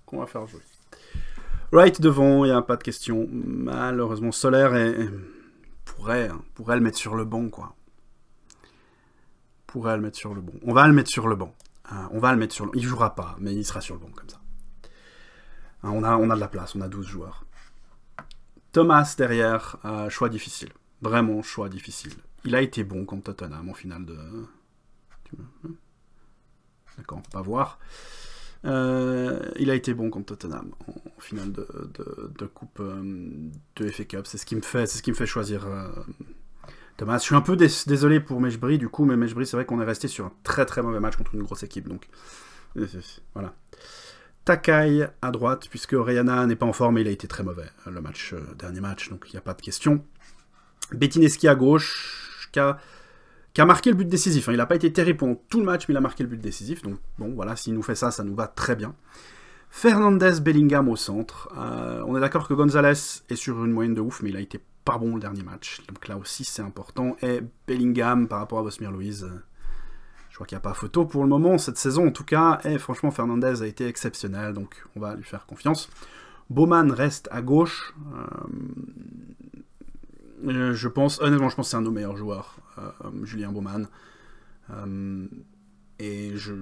qu'on va faire jouer. Wright devant, il n'y a pas de question. Malheureusement, Solaire pourrait, hein, pourrait le mettre sur le banc, quoi. Pourrait le mettre sur le banc. On va le mettre sur le banc. Hein, on va le mettre sur Il jouera pas, mais il sera sur le banc comme ça. Hein, on, a, on a de la place, on a 12 joueurs. Thomas derrière, choix difficile. Vraiment choix difficile. Il a été bon contre Tottenham en finale de... D'accord, on peut pas voir. Euh, il a été bon contre Tottenham en finale de, de, coupe euh, de FA Cup. C'est ce qui me fait, c'est ce qui me fait choisir euh, Thomas. Je suis un peu désolé pour Meshbri du coup, mais Meshbri c'est vrai qu'on est resté sur un très très mauvais match contre une grosse équipe. Donc voilà. Takai à droite, puisque Rihanna n'est pas en forme et il a été très mauvais le match, dernier match, donc il n'y a pas de question. Bettineski à gauche, qui a marqué le but décisif. Hein. Il n'a pas été terrible pendant tout le match, mais il a marqué le but décisif. Donc bon, voilà, s'il nous fait ça, ça nous va très bien. Fernandez, Bellingham au centre. Euh, on est d'accord que Gonzalez est sur une moyenne de ouf, mais il a été pas bon le dernier match. Donc là aussi, c'est important. Et Bellingham par rapport à Bosmir Louise. Euh, je crois qu'il n'y a pas photo pour le moment, cette saison en tout cas. Et franchement, Fernandez a été exceptionnel, donc on va lui faire confiance. Bowman reste à gauche. Euh, je pense, honnêtement, je pense que c'est un de nos meilleurs joueurs euh, euh, Julien Baumann. Euh, et je,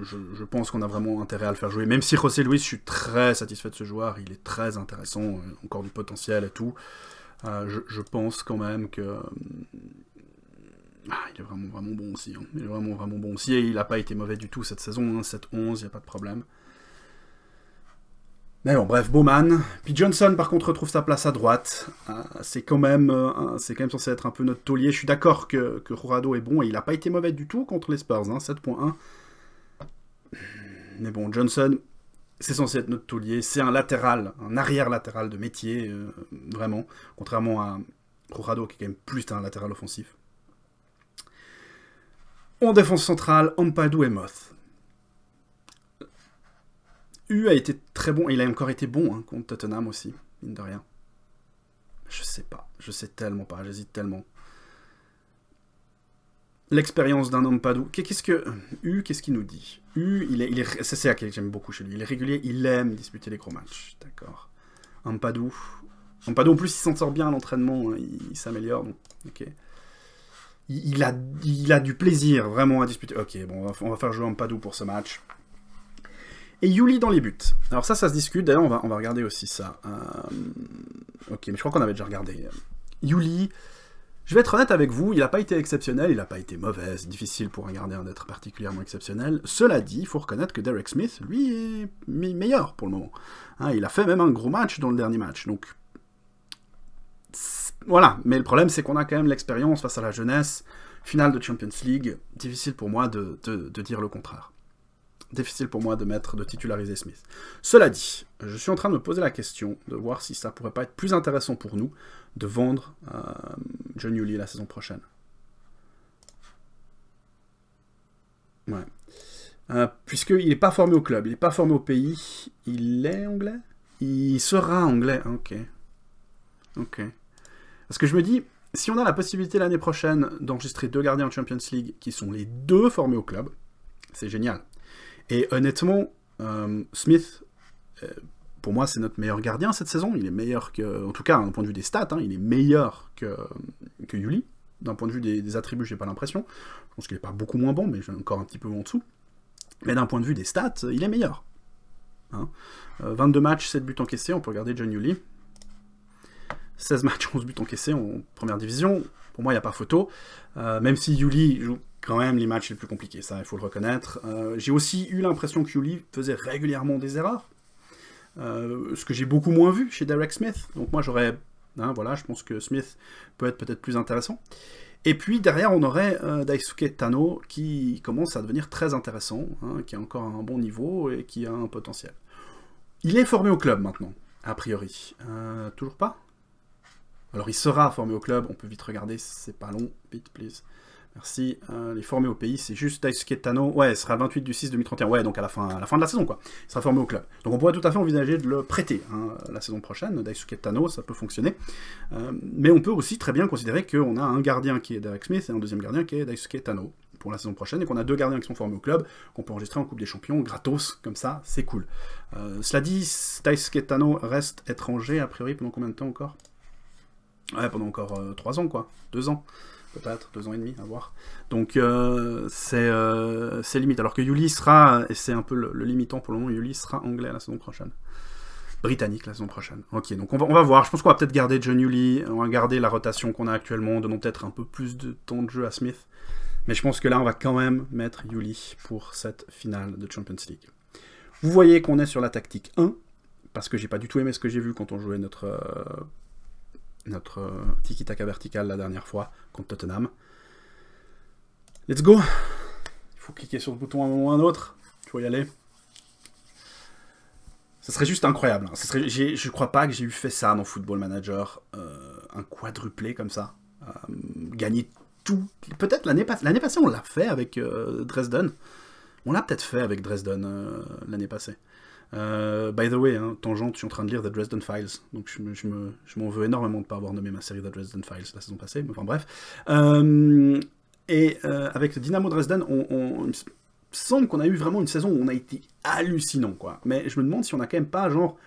pense qu'on a vraiment intérêt à le faire jouer. Même si José Luis, je suis très satisfait de ce joueur, il est très intéressant, encore du potentiel et tout. Je, pense quand même que... Ah, il est vraiment, vraiment bon aussi. Hein. Il est vraiment, vraiment bon aussi. Et il n'a pas été mauvais du tout cette saison. 7-11, hein. il n'y a pas de problème bref, Bowman. Puis Johnson, par contre, retrouve sa place à droite. Euh, c'est quand, même, euh, c'est quand même censé être un peu notre taulier. Je suis d'accord que, que est bon et il n'a pas été mauvais du tout contre les Spurs, 7.1. Hein, Mais bon, Johnson, c'est censé être notre taulier. C'est un latéral, un arrière-latéral de métier, euh, vraiment. Contrairement à Rorado, qui est quand même plus un latéral offensif. En défense centrale, Ampadu et Moth. U a été très bon, et il a encore été bon hein, contre Tottenham aussi, mine de rien. Je sais pas, je sais tellement pas, j'hésite tellement. L'expérience d'un homme padou. Qu'est-ce que. Euh, U, qu'est-ce qu'il nous dit U, il est. c'est ça que j'aime beaucoup chez lui. Il est régulier, il aime disputer les gros matchs. D'accord. Un padou. Un padou, en plus, il s'en sort bien à l'entraînement. Hein, il, s'améliore. Donc, ok. Il, a, a du plaisir vraiment à disputer. Ok, bon, on va, faire jouer un padou pour ce match et Yuli dans les buts. Alors ça, ça se discute, d'ailleurs on va, on va regarder aussi ça. Euh, ok, mais je crois qu'on avait déjà regardé. Yuli, je vais être honnête avec vous, il n'a pas été exceptionnel, il n'a pas été mauvais, difficile pour un gardien d'être particulièrement exceptionnel. Cela dit, il faut reconnaître que Derek Smith, lui, est meilleur pour le moment. Hein, il a fait même un gros match dans le dernier match, donc... Voilà, mais le problème c'est qu'on a quand même l'expérience face à la jeunesse, finale de Champions League, difficile pour moi de dire le contraire difficile pour moi de mettre, de titulariser Smith. Cela dit, je suis en train de me poser la question de voir si ça pourrait pas être plus intéressant pour nous de vendre euh, John Yuli la saison prochaine. Ouais. Euh, Puisqu'il n'est pas formé au club, il n'est pas formé au pays, il est anglais Il sera anglais, ok. Ok. Parce que je me dis, si on a la possibilité l'année prochaine d'enregistrer deux gardiens en Champions League qui sont les deux formés au club, c'est génial. Et honnêtement, euh, Smith, euh, pour moi, c'est notre meilleur gardien cette saison. Il est meilleur que, en tout cas, d'un point de vue des stats, hein, il est meilleur que, que Yuli. D'un point de vue des, attributs, j'ai pas l'impression. Je pense qu'il est pas beaucoup moins bon, mais j'ai encore un petit peu en dessous. Mais d'un point de vue des stats, il est meilleur. 22 hein. euh, matchs, 7 buts encaissés, on peut regarder John Yuli. 16 matchs, 11 buts encaissés en première division. Pour moi, il n'y a pas photo. même si Yuli joue quand même les matchs les plus compliqués, ça, il faut le reconnaître. Euh, j'ai aussi eu l'impression que Yuli faisait régulièrement des erreurs, euh, ce que j'ai beaucoup moins vu chez Derek Smith. Donc moi, j'aurais... Hein, voilà, je pense que Smith peut être peut-être plus intéressant. Et puis derrière, on aurait euh, Daisuke Tano qui commence à devenir très intéressant, hein, qui a encore un bon niveau et qui a un potentiel. Il est formé au club maintenant, a priori. toujours pas Alors il sera formé au club, on peut vite regarder, c'est pas long, vite please. Merci. Euh, les former au pays, c'est juste Daisuke Tano. Ouais, il sera 28 du 6 2031. Ouais, donc à la fin, la fin de la saison, quoi. Il sera formé au club. Donc on pourrait tout à fait envisager de le prêter hein, la saison prochaine. Daisuke Tano, ça peut fonctionner. Euh, mais on peut aussi très bien considérer qu'on a un gardien qui est Derek Smith et un deuxième gardien qui est Daisuke Tano pour la saison prochaine et qu'on a deux gardiens qui sont formés au club, qu'on peut enregistrer en Coupe des Champions gratos, comme ça, c'est cool. Euh, cela dit, Daisuke Tano reste étranger, a priori, pendant combien de temps encore Ouais, pendant encore 3 euh, ans, quoi. 2 ans peut-être, deux ans et demi, à voir. Donc euh, euh, c'est limite. Alors que Yuli sera, et c'est un peu le, limitant pour le moment, Yuli sera anglais la saison prochaine. Britannique la saison prochaine. Ok, donc on va, on va voir. Je pense qu'on va peut-être garder John Yuli, on va garder la rotation qu'on a actuellement, donnant peut-être un peu plus de temps de jeu à Smith. Mais je pense que là, on va quand même mettre Yuli pour cette finale de Champions League. Vous voyez qu'on est sur la tactique 1, parce que j'ai pas du tout aimé ce que j'ai vu quand on jouait notre euh, notre euh, tiki-taka vertical la dernière fois contre Tottenham. Let's go Il faut cliquer sur le bouton un ou un autre. Il faut y aller. Ce serait juste incroyable. Hein. Ça je crois pas que j'ai eu fait ça dans Football Manager. Euh, un quadruplé comme ça. Euh, gagner tout. Peut-être l'année pas, passée, on l'a fait avec Dresden. On l'a peut-être fait avec Dresden l'année passée. Euh, by the way, hein, tangente, je suis en train de lire The Dresden Files, donc je, je m'en veux énormément de ne pas avoir nommé ma série The Dresden Files la saison passée, enfin bref. Euh, et avec euh, avec Dynamo Dresden, on, il me semble qu'on a eu vraiment une saison où on a été hallucinant, quoi. Mais je me demande si on n'a quand même pas, genre,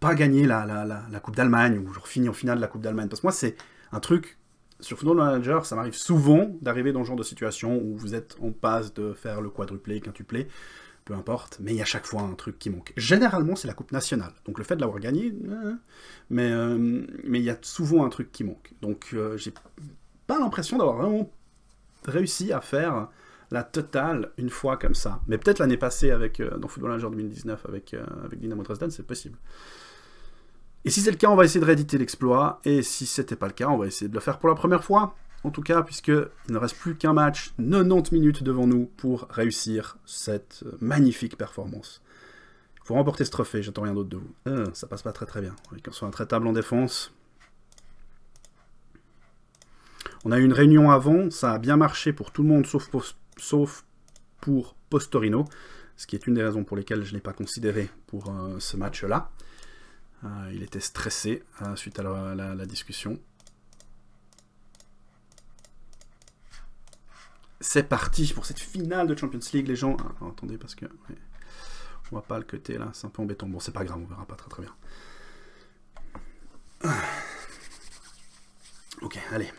pas gagné la, Coupe d'Allemagne, ou genre fini en finale de la Coupe d'Allemagne, parce que moi, c'est un truc sur Football Manager, ça m'arrive souvent d'arriver dans ce genre de situation où vous êtes en passe de faire le quadruplé, quintuplé, peu importe, mais il y a chaque fois un truc qui manque. Généralement, c'est la Coupe nationale. Donc le fait de l'avoir gagné, euh, mais euh, mais il y a souvent un truc qui manque. Donc euh, j'ai pas l'impression d'avoir vraiment réussi à faire la totale une fois comme ça. Mais peut-être l'année passée avec dans Football Manager 2019 avec avec Dynamo Dresden, c'est possible. Et si c'est le cas, on va essayer de rééditer l'exploit. Et si c'était pas le cas, on va essayer de le faire pour la première fois en tout cas, puisqu'il ne reste plus qu'un match, 90 minutes devant nous pour réussir cette magnifique performance. Pour remporter ce trophée, j'attends rien d'autre de vous. Ah. ça passe pas très très bien. Qu'on soit traitable en défense. On a eu une réunion avant, ça a bien marché pour tout le monde sauf pour, Postorino, ce qui est une des raisons pour lesquelles je ne l'ai pas considéré pour euh, ce match-là. Euh, il était stressé euh, suite à la discussion. C'est parti pour cette finale de Champions League, les gens. Ah, attendez, parce que. On voit pas le côté là, c'est un peu embêtant. Bon, c'est pas grave, on verra pas très très bien. Ah. Ok, allez.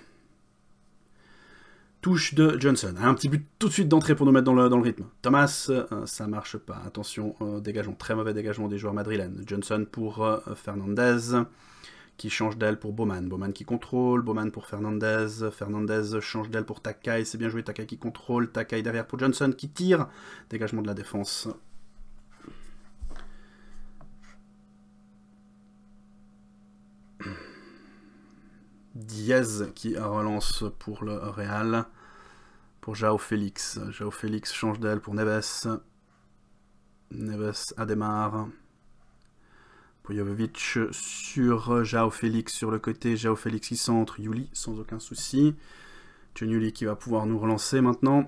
Touche de Johnson. Un petit but tout de suite d'entrée pour nous mettre dans le, rythme. Thomas, euh, ça marche pas. Attention, dégagement, euh, dégageons. Très mauvais dégagement des joueurs madrilènes. Johnson pour euh, Fernandez qui change d'aile pour Bowman. Bowman qui contrôle, Bowman pour Fernandez. Fernandez change d'aile pour Takai, c'est bien joué. Takai qui contrôle, Takai derrière pour Johnson qui tire. Dégagement de la défense. Diaz qui relance pour le Real. Pour Jao Félix. Jao Félix change d'aile pour Neves. Neves à démarre. Pouyovic sur Jao Félix sur le côté, Jao Félix qui centre, Yuli sans aucun souci. Yuli qui va pouvoir nous relancer maintenant.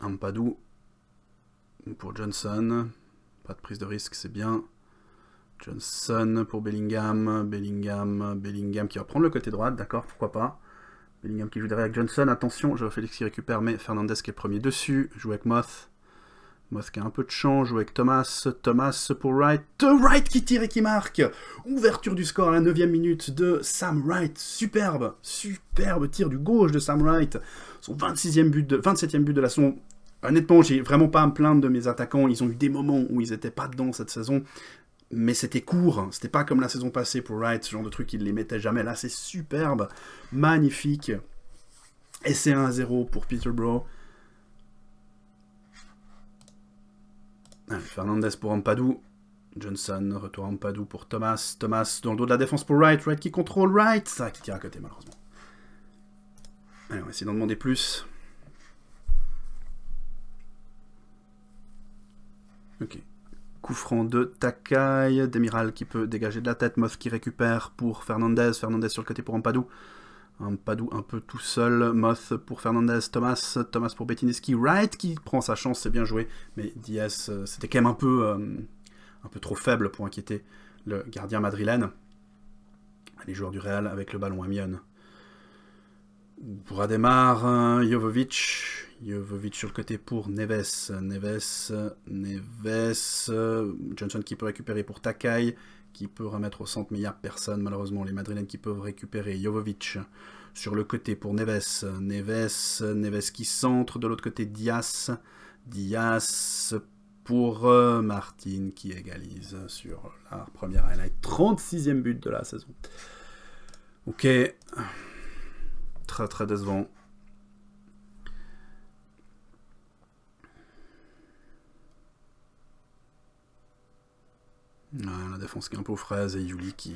Ampadou pour Johnson. Pas de prise de risque, c'est bien. Johnson pour Bellingham. Bellingham, Bellingham qui va prendre le côté droit, d'accord, pourquoi pas. Bellingham qui joue derrière avec Johnson. Attention, Jao Félix qui récupère, mais Fernandez qui est premier dessus. Joue avec Moth. Mosk a un peu de chance, joue avec Thomas, Thomas pour Wright, Wright qui tire et qui marque Ouverture du score à la 9 minute de Sam Wright, superbe, superbe tir du gauche de Sam Wright, son 26e but de, 27e but de la saison. Honnêtement, j'ai vraiment pas à me plaindre de mes attaquants, ils ont eu des moments où ils n'étaient pas dedans cette saison, mais c'était court, hein. c'était pas comme la saison passée pour Wright, ce genre de truc, il les mettait jamais là, c'est superbe, magnifique, et c'est 1-0 pour Peterborough. Fernandez pour Ampadou. Johnson, retour Ampadou pour Thomas. Thomas dans le dos de la défense pour Wright. Wright qui contrôle Wright. Ça, qui tire à côté, malheureusement. Allez, on va essayer d'en demander plus. Ok. Coup franc de Takai. Demiral qui peut dégager de la tête. Moth qui récupère pour Fernandez. Fernandez sur le côté pour Ampadou. Un padou un peu tout seul. Moth pour Fernandez, Thomas, Thomas pour Bettineski, Wright qui prend sa chance, c'est bien joué. Mais Diaz, euh, c'était quand même un peu, euh, un peu trop faible pour inquiéter le gardien madrilène. Les joueurs du Real avec le ballon à Mion. Brademar, euh, Jovovic. Jovovic sur le côté pour Neves. Neves, Neves. Johnson qui peut récupérer pour Takai qui peut remettre au centre, mais il n'y a personne malheureusement. Les Madrilènes qui peuvent récupérer Jovovic sur le côté pour Neves. Neves, Neves qui centre, de l'autre côté Dias. Dias pour euh, Martin qui égalise sur la première highlight. 36e but de la saison. Ok. Très très décevant. la défense qui est un peu aux et Yuli qui.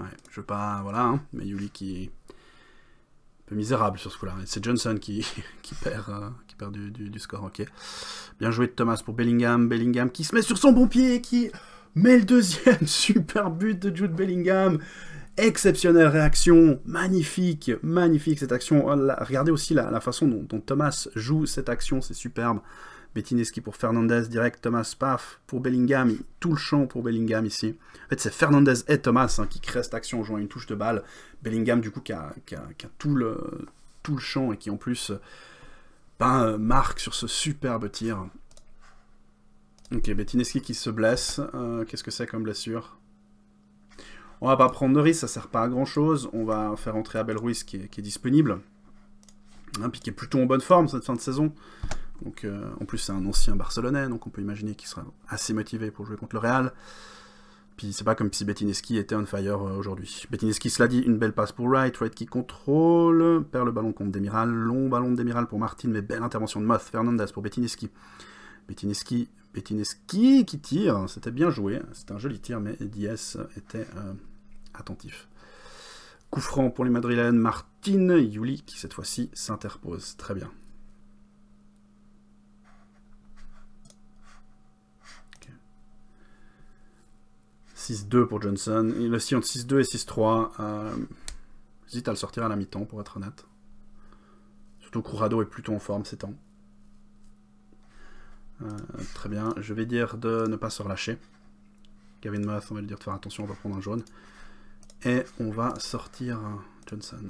Ouais, je veux pas. Voilà, hein, mais Yuli qui est un peu misérable sur ce coup-là. C'est Johnson qui, [LAUGHS] qui perd, euh, qui perd du, du, score, ok. Bien joué de Thomas pour Bellingham. Bellingham qui se met sur son bon pied et qui met le deuxième. [LAUGHS] Super but de Jude Bellingham. Exceptionnelle réaction, magnifique, magnifique cette action. Oh regardez aussi la, façon dont, dont, Thomas joue cette action, c'est superbe. Bettineschi pour Fernandez direct, Thomas Paf pour Bellingham, tout le champ pour Bellingham ici. En fait, c'est Fernandez et Thomas hein, qui créent cette action en jouant une touche de balle. Bellingham, du coup, qui a, tout, le, tout le champ et qui, en plus, euh, marque sur ce superbe tir. Ok, Bettineski qui se blesse. Euh, qu'est-ce que c'est comme blessure On va pas prendre de risque, ça sert pas à grand-chose. On va faire entrer Abel Ruiz qui est, disponible. puis qui est plutôt en bonne forme cette fin de saison. Donc, euh, en plus, c'est un ancien Barcelonais, donc on peut imaginer qu'il sera assez motivé pour jouer contre le Real. Puis c'est pas comme si Bettineski était on fire euh, aujourd'hui. Bettineski, cela dit, une belle passe pour Wright. Wright qui contrôle, perd le ballon contre Demiral. Long ballon de Demiral pour Martin, mais belle intervention de Moth. Fernandez pour Bettineski. Bettineski, Bettineski qui tire. C'était bien joué. C'était un joli tir, mais Diaz était euh, attentif. Coup franc pour les Madrilènes. Martin, Yuli qui cette fois-ci s'interpose. Très bien. 6-2 pour Johnson. Le sillon de 6-2 et 6-3. Euh, J'hésite à le sortir à la mi-temps, pour être honnête. Surtout Rado est plutôt en forme ces temps. Euh, très bien. Je vais dire de ne pas se relâcher. Gavin Math, on va lui dire de faire attention, on va prendre un jaune. Et on va sortir euh, Johnson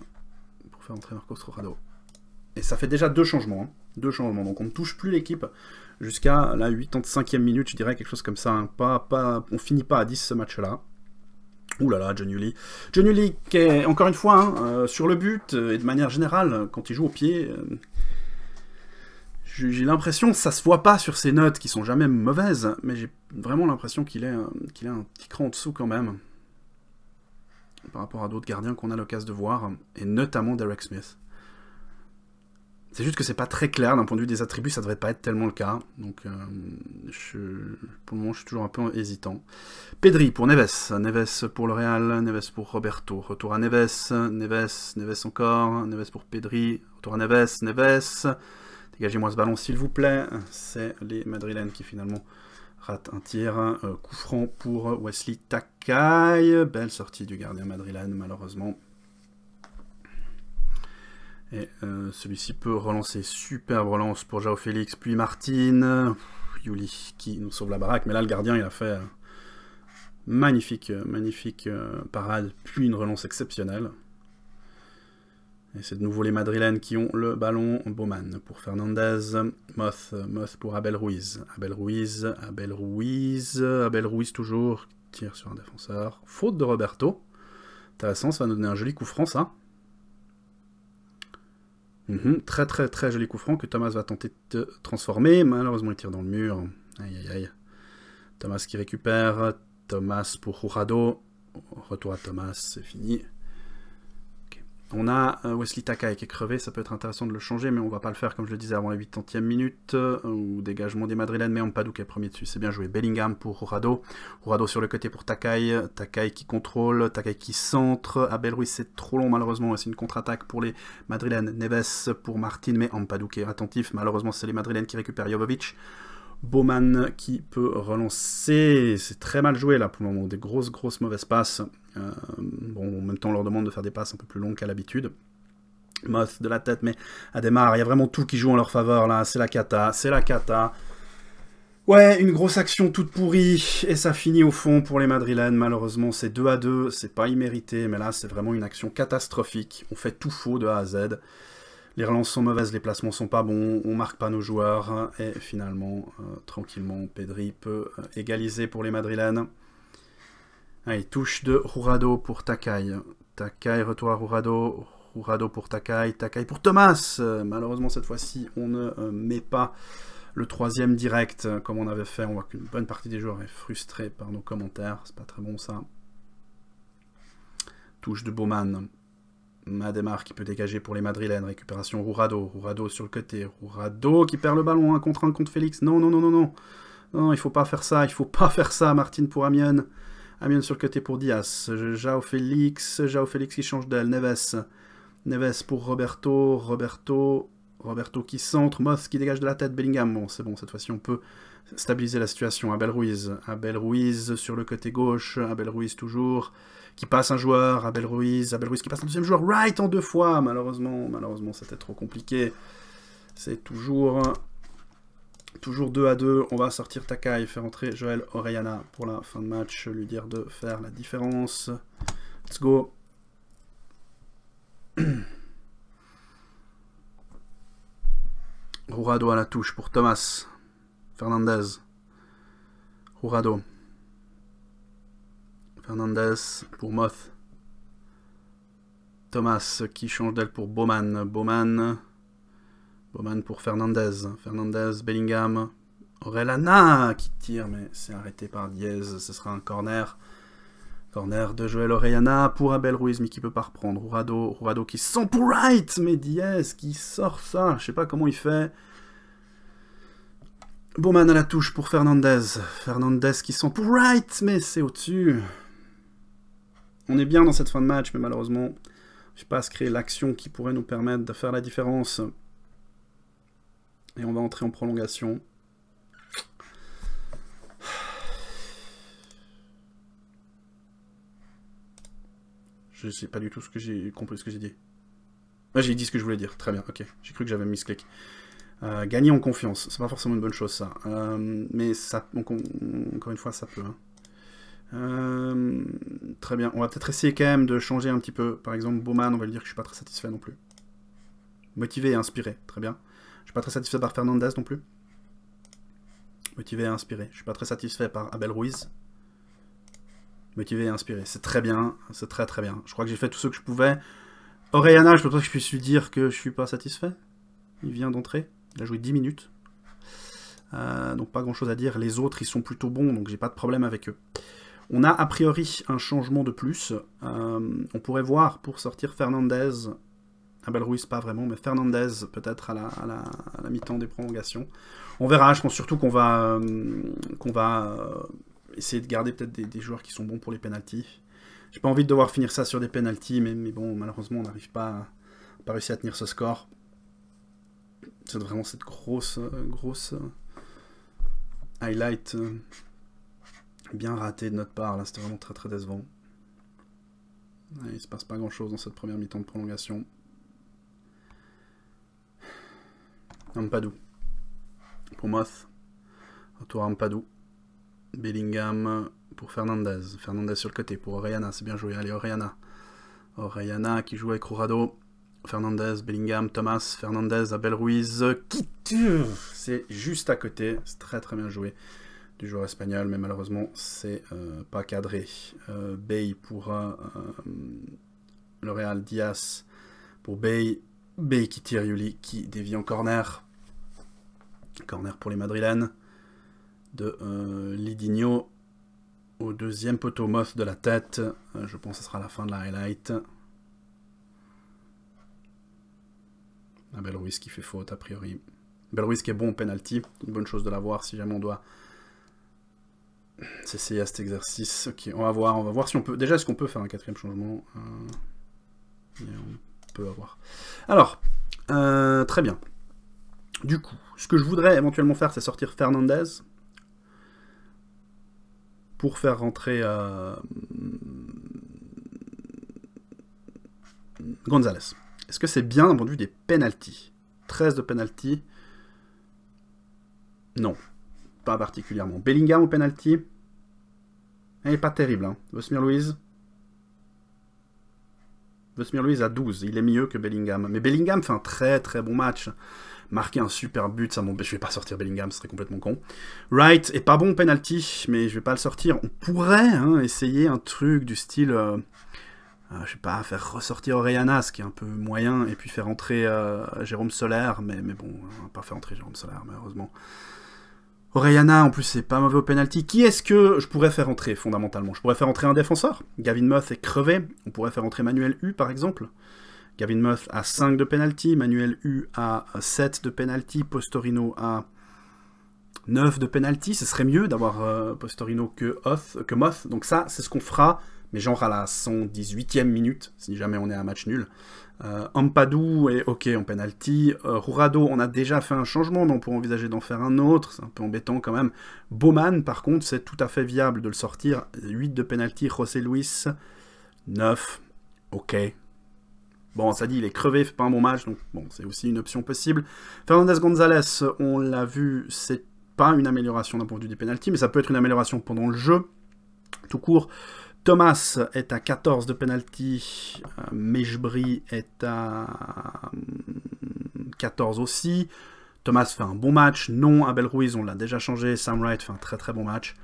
pour faire entrer Marcos Rado. Et ça fait déjà deux changements. Hein. Deux changements. Donc on ne touche plus l'équipe jusqu'à la 85e minute, je dirais, quelque chose comme ça. Hein. Pas, pas, on finit pas à 10 ce match-là. Ouh là là, John Lee. John Lee, qui est, encore une fois, hein, euh, sur le but, euh, et de manière générale, euh, quand il joue au pied, j'ai l'impression, ça se voit pas sur ses notes, qui sont jamais mauvaises, mais j'ai vraiment l'impression qu'il est, qu'il est un petit cran en dessous quand même, par rapport à d'autres gardiens qu'on a l'occasion de voir, et notamment Derek Smith. C'est juste que c'est pas très clair d'un point de vue des attributs, ça devrait pas être tellement le cas. Donc euh, je, pour le moment, je suis toujours un peu hésitant. Pedri pour Neves, Neves pour le Real, Neves pour Roberto, retour à Neves, Neves, Neves encore, Neves pour Pedri, retour à Neves, Neves. Dégagez-moi ce ballon s'il vous plaît. C'est les Madrilènes qui finalement ratent un tir. Euh, coup franc pour Wesley Takai. Belle sortie du gardien madrilène, malheureusement. Et euh, celui-ci peut relancer. Superbe relance pour Jao Félix, puis Martine. Yuli qui nous sauve la baraque. Mais là, le gardien, il a fait euh, magnifique, euh, magnifique parade, puis une relance exceptionnelle. Et c'est de nouveau les Madrilènes qui ont le ballon. Bowman pour Fernandez, Moth, Moth pour Abel Ruiz. Abel Ruiz, Abel Ruiz, Abel Ruiz toujours, tire sur un défenseur. Faute de Roberto. Intéressant, ça va nous donner un joli coup franc, ça. Mhm. très très très joli coup franc que Thomas va tenter de transformer. Malheureusement, il tire dans le mur. Aïe aïe Thomas qui récupère. Thomas pour Jurado. Retour à Thomas, c'est fini. On a euh, Wesley Takai qui est crevé, ça peut être intéressant de le changer, mais on va pas le faire comme je le disais avant la 80e minute, ou dégagement des Madrilènes, mais Ampadou qui est premier dessus, c'est bien joué. Bellingham pour Rado, Rado sur le côté pour Takai, Takai qui contrôle, Takai qui centre, Abel Ruiz c'est trop long malheureusement, c'est une contre-attaque pour les Madrilènes, Neves pour Martin, mais Ampadou qui est attentif, malheureusement c'est les Madrilènes qui récupèrent Jovovic. Bowman qui peut relancer. C'est très mal joué là pour le moment. Des grosses, grosses mauvaises passes. Euh, bon, en même temps, on leur demande de faire des passes un peu plus longues qu'à l'habitude. Moth de la tête, mais à marres, il y a vraiment tout qui joue en leur faveur là. C'est la cata, c'est la cata. Ouais, une grosse action toute pourrie, et ça finit au fond pour les Madrilènes. Malheureusement, c'est 2 à 2, c'est pas immérité, mais là, c'est vraiment une action catastrophique. On fait tout faux de A à Z les relances sont mauvaises, les placements sont pas bons, on marque pas nos joueurs, hein, et finalement, euh, tranquillement, Pedri peut euh, égaliser pour les Madrilènes. Allez, touche de Rurado pour Takai. Takai, retour à Rurado. Rurado pour Takai. Takai pour Thomas Malheureusement, cette fois-ci, on ne euh, met pas le troisième direct comme on avait fait. On voit qu'une bonne partie des joueurs est frustrée par nos commentaires. C'est pas très bon, ça. Touche de Bowman Mademar qui peut dégager pour les Madrilènes. Récupération Rourado. Rourado sur le côté. Rourado qui perd le ballon un hein, contre un contre Félix. Non, non, non, non, non. Non, il faut pas faire ça. Il faut pas faire ça. Martine pour Amiens. Amiens sur le côté pour Diaz. Jao Félix. Jao Félix qui change d'elle Neves. Neves pour Roberto. Roberto. Roberto qui centre. Moss qui dégage de la tête. Bellingham. Bon, c'est bon. Cette fois-ci, on peut stabiliser la situation. Abel Ruiz. Abel Ruiz sur le côté gauche. Abel Ruiz toujours qui passe un joueur, Abel Ruiz, Abel Ruiz qui passe un deuxième joueur, Wright en deux fois, malheureusement, malheureusement, c'était trop compliqué. C'est toujours, toujours 2 à 2, on va sortir Takai, faire entrer Joël Orellana pour la fin de match, lui dire de faire la différence. Let's go Rourado [COUGHS] à la touche pour Thomas Fernandez. Rourado. Fernandez pour Moth. Thomas qui change d'elle pour Bowman. Bowman. Bowman pour Fernandez. Fernandez, Bellingham. Orellana qui tire, mais c'est arrêté par Diaz. Ce sera un corner. Corner de Joël Orellana pour Abel Ruiz, mais qui peut pas reprendre. Rurado, qui sent pour right, mais Diaz qui sort ça. Je sais pas comment il fait. Bowman à la touche pour Fernandez. Fernandez qui sent pour right, mais c'est au-dessus. On est bien dans cette fin de match, mais malheureusement, je sais pas se créer l'action qui pourrait nous permettre de faire la différence. Et on va entrer en prolongation. Je sais pas du tout ce que j'ai compris, ce que j'ai dit. Ah, j'ai dit ce que je voulais dire. Très bien, ok. J'ai cru que j'avais mis ce clic. Euh, gagner en confiance, c'est pas forcément une bonne chose ça. Euh, mais ça, encore une fois, ça peut. Hein. Euh, très bien. On va peut-être essayer quand même de changer un petit peu. Par exemple, Bowman, on va lui dire que je suis pas très satisfait non plus. Motivé et inspiré, très bien. Je suis pas très satisfait par Fernandez non plus. Motivé et inspiré. Je suis pas très satisfait par Abel Ruiz. Motivé et inspiré. C'est très bien. C'est très très bien. Je crois que j'ai fait tout ce que je pouvais. Orellana, je peux pas que je puisse lui dire que je suis pas satisfait. Il vient d'entrer. Il a joué 10 minutes. Euh, donc pas grand chose à dire. Les autres, ils sont plutôt bons, donc j'ai pas de problème avec eux. On a a priori un changement de plus. Euh, on pourrait voir pour sortir Fernandez, Abel Ruiz pas vraiment, mais Fernandez peut-être à la, mi-temps des prolongations. On verra, je pense surtout qu'on va, euh, euh, essayer de garder peut-être des, joueurs qui sont bons pour les pénalties. J'ai pas envie de devoir finir ça sur des pénalties, mais, bon, malheureusement, on n'arrive pas, à, pas à tenir ce score. C'est vraiment cette grosse, grosse highlight bien raté de notre part. Là, c'était vraiment très très décevant. il se passe pas grand chose dans cette première mi-temps de prolongation. Ampadou. Pour Moth. Retour à Ampadou. Bellingham pour Fernandez. Fernandez sur le côté pour Orellana. C'est bien joué. Allez, Oriana Orellana qui joue avec Rorado. Fernandez, Bellingham, Thomas, Fernandez, Abel Ruiz, qui tue C'est juste à côté, c'est très très bien joué du joueur espagnol, mais malheureusement, c'est euh, pas cadré. Euh, Bay pour euh, le Real Diaz pour Bay. Bay qui tire Yuli, qui dévie en corner. Corner pour les Madrilènes De Lidigno au deuxième poteau Moth de la tête. je pense que ce sera la fin de la highlight. Abel Ruiz qui fait faute a priori. Abel Ruiz qui est bon au penalty. Une bonne chose de l'avoir si jamais on doit c'est à cet exercice. Ok, on va voir, on va voir si on peut. Déjà, est-ce qu'on peut faire un quatrième changement euh, On peut avoir. Alors, euh, très bien. Du coup, ce que je voudrais éventuellement faire, c'est sortir Fernandez pour faire rentrer euh, Gonzalez. Est-ce que c'est bien vendu des penalties 13 de penalty Non pas particulièrement. Bellingham au penalty. Il pas terrible. Hein. Vesmir Louise. Vesmir Louise à 12. Il est mieux que Bellingham. Mais Bellingham fait un très très bon match. Marquer un super but, ça m'embête. Je vais pas sortir Bellingham, ce serait complètement con. Wright est pas bon au penalty, mais je vais pas le sortir. On pourrait hein, essayer un truc du style. Je euh, ne euh, je sais pas, faire ressortir Orellana, ce qui est un peu moyen, et puis faire entrer euh, Jérôme Solaire, mais, bon, on va pas faire entrer Jérôme Solaire, malheureusement. Orellana, en plus, c'est pas mauvais au penalty. Qui est-ce que je pourrais faire entrer, fondamentalement Je pourrais faire entrer un défenseur. Gavin Moth est crevé. On pourrait faire entrer Manuel U, par exemple. Gavin Moth a 5 de penalty, Manuel U a 7 de penalty, Postorino a 9 de penalty. Ce serait mieux d'avoir euh, Postorino que, que Moth. Donc ça, c'est ce qu'on fera, mais genre à la 118e minute, si jamais on est à un match nul. Euh, Ampadou est ok en penalty. Rourado euh, on a déjà fait un changement, donc on pourrait envisager d'en faire un autre. C'est un peu embêtant quand même. Bowman, par contre, c'est tout à fait viable de le sortir. 8 de penalty. José Luis, 9. Ok. Bon, ça dit, il est crevé, fait pas un bon match, donc bon, c'est aussi une option possible. Fernandez Gonzalez, on l'a vu, c'est pas une amélioration d'un point de vue des penalty, mais ça peut être une amélioration pendant le jeu, tout court. Thomas est à 14 de penalty. Euh, Mejbri est à 14 euh, aussi. Thomas fait un bon match. Non, Abel Ruiz, on l'a déjà changé. Sam Wright fait un très très bon match.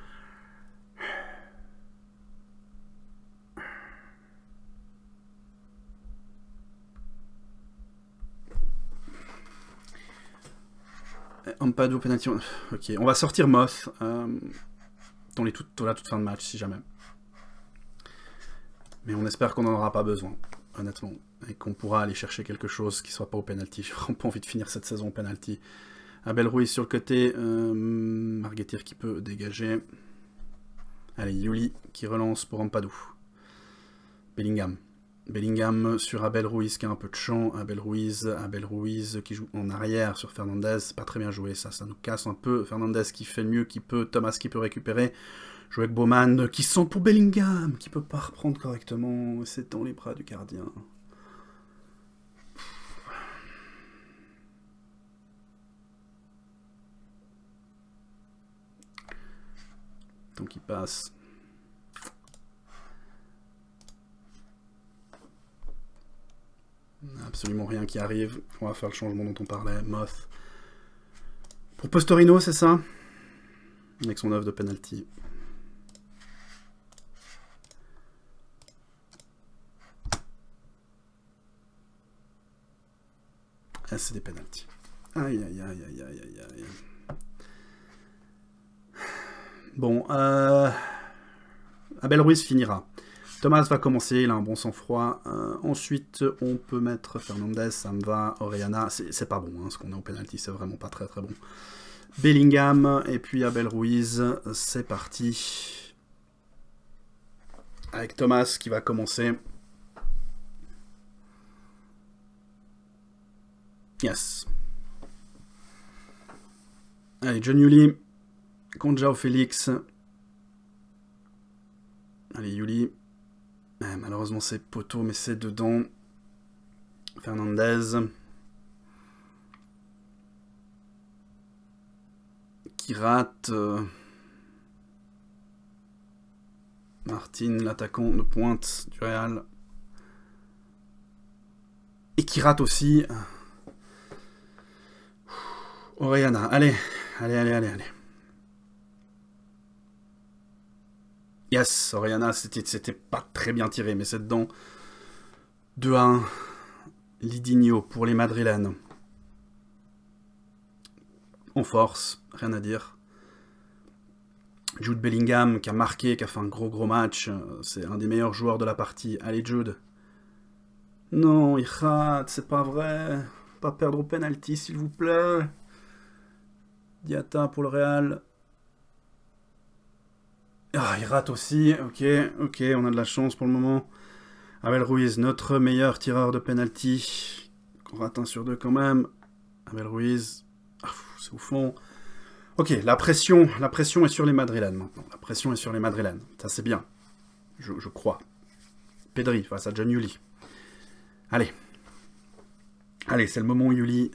Euh, penalty. Ok, on va sortir Moth. on est les tout, la toute fin de match, si jamais. Mais on espère qu'on n'en aura pas besoin, honnêtement, et qu'on pourra aller chercher quelque chose qui soit pas au penalty. [LAUGHS] J'ai vraiment pas envie de finir cette saison au penalty. Abel Ruiz sur le côté, euh, Marguetir qui peut dégager. Allez, Yuli qui relance pour Ampadou. Bellingham. Bellingham sur Abel Ruiz qui a un peu de champ. Abel Ruiz, Abel Ruiz qui joue en arrière sur Fernandez. Pas très bien joué ça, ça nous casse un peu. Fernandez qui fait le mieux qui peut, Thomas qui peut récupérer jouer avec Bowman, euh, qui sent pour Bellingham, qui peut pas reprendre correctement, c'est dans les bras du gardien. Donc il passe. Absolument rien qui arrive. On va faire le changement dont on parlait. Moth. Pour Postorino, c'est ça Avec son œuvre de penalty. Ah, c'est des pénalties. Aïe, aïe, aïe, aïe, aïe, aïe, Bon, euh, Abel Ruiz finira. Thomas va commencer, il a un bon sang-froid. Euh, ensuite, on peut mettre Fernandez, ça me va, Oriana. C'est pas bon, hein, ce qu'on a au penalty, c'est vraiment pas très très bon. Bellingham, et puis Abel Ruiz, c'est parti. Avec Thomas qui va commencer. Yes. Allez, John Yuli contre Félix. Allez, Yuli. Euh, malheureusement, c'est Poto, mais c'est dedans. Fernandez. Qui rate. Euh, Martin, l'attaquant de pointe du Real. Et qui rate aussi. Euh, Oriana, allez, allez, allez, allez, allez. Yes, Oriana, c'était pas très bien tiré, mais c'est dedans. 2 un 1, Lidigno pour les Madrilanes. En force, rien à dire. Jude Bellingham qui a marqué, qui a fait un gros gros match. Euh, c'est un des meilleurs joueurs de la partie. Allez Jude. Non, il rate, c'est pas vrai. Pas perdre au penalty, s'il vous plaît. Diata pour le Real. Ah, il rate aussi. Ok, ok, on a de la chance pour le moment. Abel Ruiz, notre meilleur tireur de penalty. On rate un sur deux quand même. Abel Ruiz, ah, c'est au fond. Ok, la pression, la pression est sur les Madrilènes maintenant. La pression est sur les Madrilènes. Ça, c'est bien. Je, crois. Pedri face à John Yuli. Allez. Allez, c'est le moment où Yuli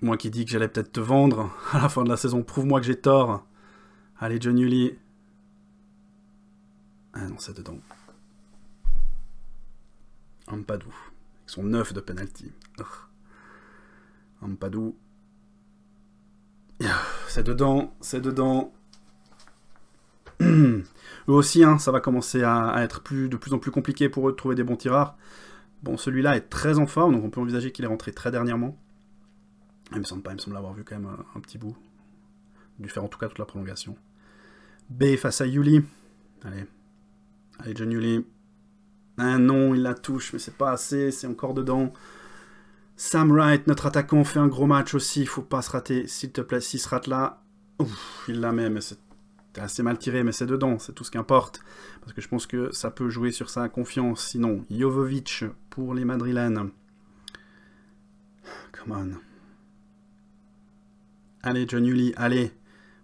moi qui dis que j'allais peut-être te vendre [LAUGHS] à la fin de la saison, prouve-moi que j'ai tort. Allez, John Uli. Ah non, c'est dedans. Ampadou. Ils sont neuf de penalty. Ampadou. Ah, c'est dedans, c'est dedans. [CLEARS THROAT] eux aussi, hein, ça va commencer à, être plus, de plus en plus compliqué pour eux de trouver des bons tirards. Bon, celui-là est très en forme, donc on peut envisager qu'il est rentré très dernièrement. Il me semble pas, il me semble l'avoir vu quand même un, petit bout. Dû faire en tout cas toute la prolongation. B face à Yuli. Allez. Allez, John Yuli. Ah non, il la touche, mais c'est pas assez, c'est encore dedans. Sam Wright, notre attaquant, fait un gros match aussi, il faut pas se rater, s'il te plaît, s'il se rate là, il la met, mais c'est assez mal tiré, mais c'est dedans, c'est tout ce qu'importe, parce que je pense que ça peut jouer sur sa confiance, sinon, Jovovic pour les Madrilènes. Come on. Allez, John Uli, allez.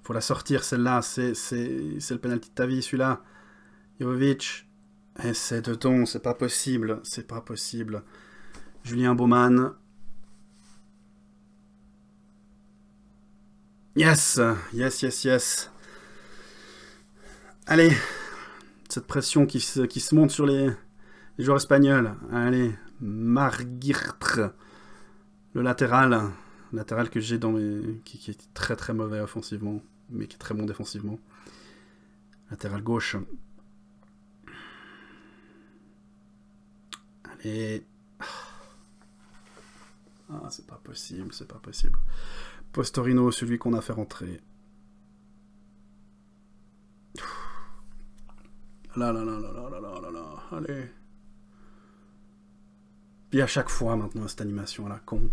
Faut la sortir, celle-là. C'est, le penalty de ta vie, celui-là. Jovic. Eh, c'est de ton, c'est pas possible. C'est pas possible. Julien Baumann. Yes, yes, yes, yes. Allez, cette pression qui se, qui se monte sur les, joueurs espagnols. Allez, Marguerite, le latéral latéral que j'ai dans mes. Qui, est très très mauvais offensivement, mais qui est très bon défensivement. Latéral gauche. Allez. Ah, c'est pas possible, c'est pas possible. Postorino, celui qu'on a fait rentrer. Là, là, là, là, là, là, là, là, allez. Puis à chaque fois maintenant, cette animation à la con.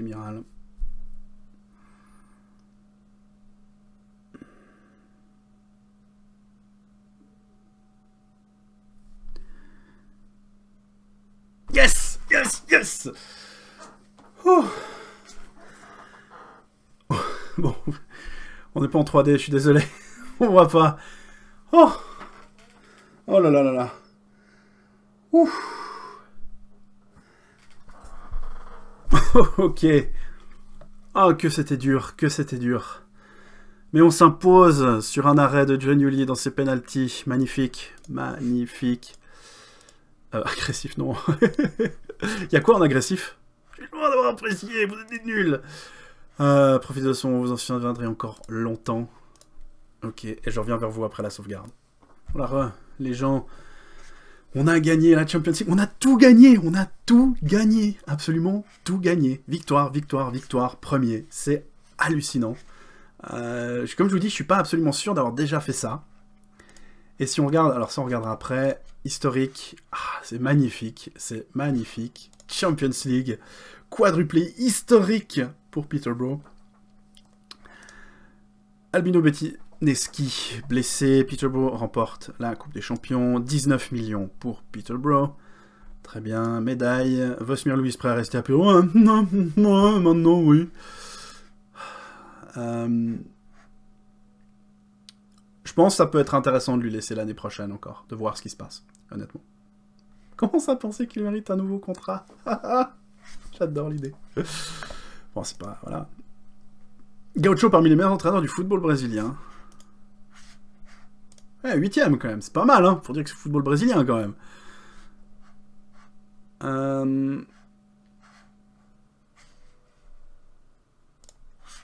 Mirales Yes Yes Yes Bon, on n'est pas en 3D, je suis désolé. [LAUGHS] on voit pas. Oh Oh là là là là Ouf [LAUGHS] ok. Ah, oh, que c'était dur, que c'était dur. Mais on s'impose sur un arrêt de John dans ses pénalties. Magnifique, magnifique. Euh, agressif, non. [LAUGHS] Il y a quoi en agressif Je suis loin d'avoir apprécié, vous êtes des nuls. Euh, profitez de son, vous en souviendrez encore longtemps. Ok, et je reviens vers vous après la sauvegarde. Voilà, les gens on a gagné la Champions League, on a tout gagné, on a tout gagné, absolument tout gagné. Victoire, victoire, victoire, premier, c'est hallucinant. Euh, comme je vous dis, je suis pas absolument sûr d'avoir déjà fait ça. Et si on regarde, alors ça on regardera après, historique, ah, c'est magnifique, c'est magnifique. Champions League, quadruplé historique pour Peterborough. Albino Betty, Neski, blessé, Peterborough remporte la Coupe des Champions, 19 millions pour Peterborough. Très bien, médaille. Vosmir Louis prêt à rester à Pérou. Hein. Non, maintenant oui. Euh, je pense que ça peut être intéressant de lui laisser l'année prochaine encore, de voir ce qui se passe, honnêtement. Comment ça penser qu'il mérite un nouveau contrat [LAUGHS] J'adore l'idée. Bon, c'est pas. Voilà. Gaucho parmi les meilleurs entraîneurs du football brésilien. 8 huitième quand même, c'est pas mal, hein, pour dire que c'est football brésilien quand même. Euh,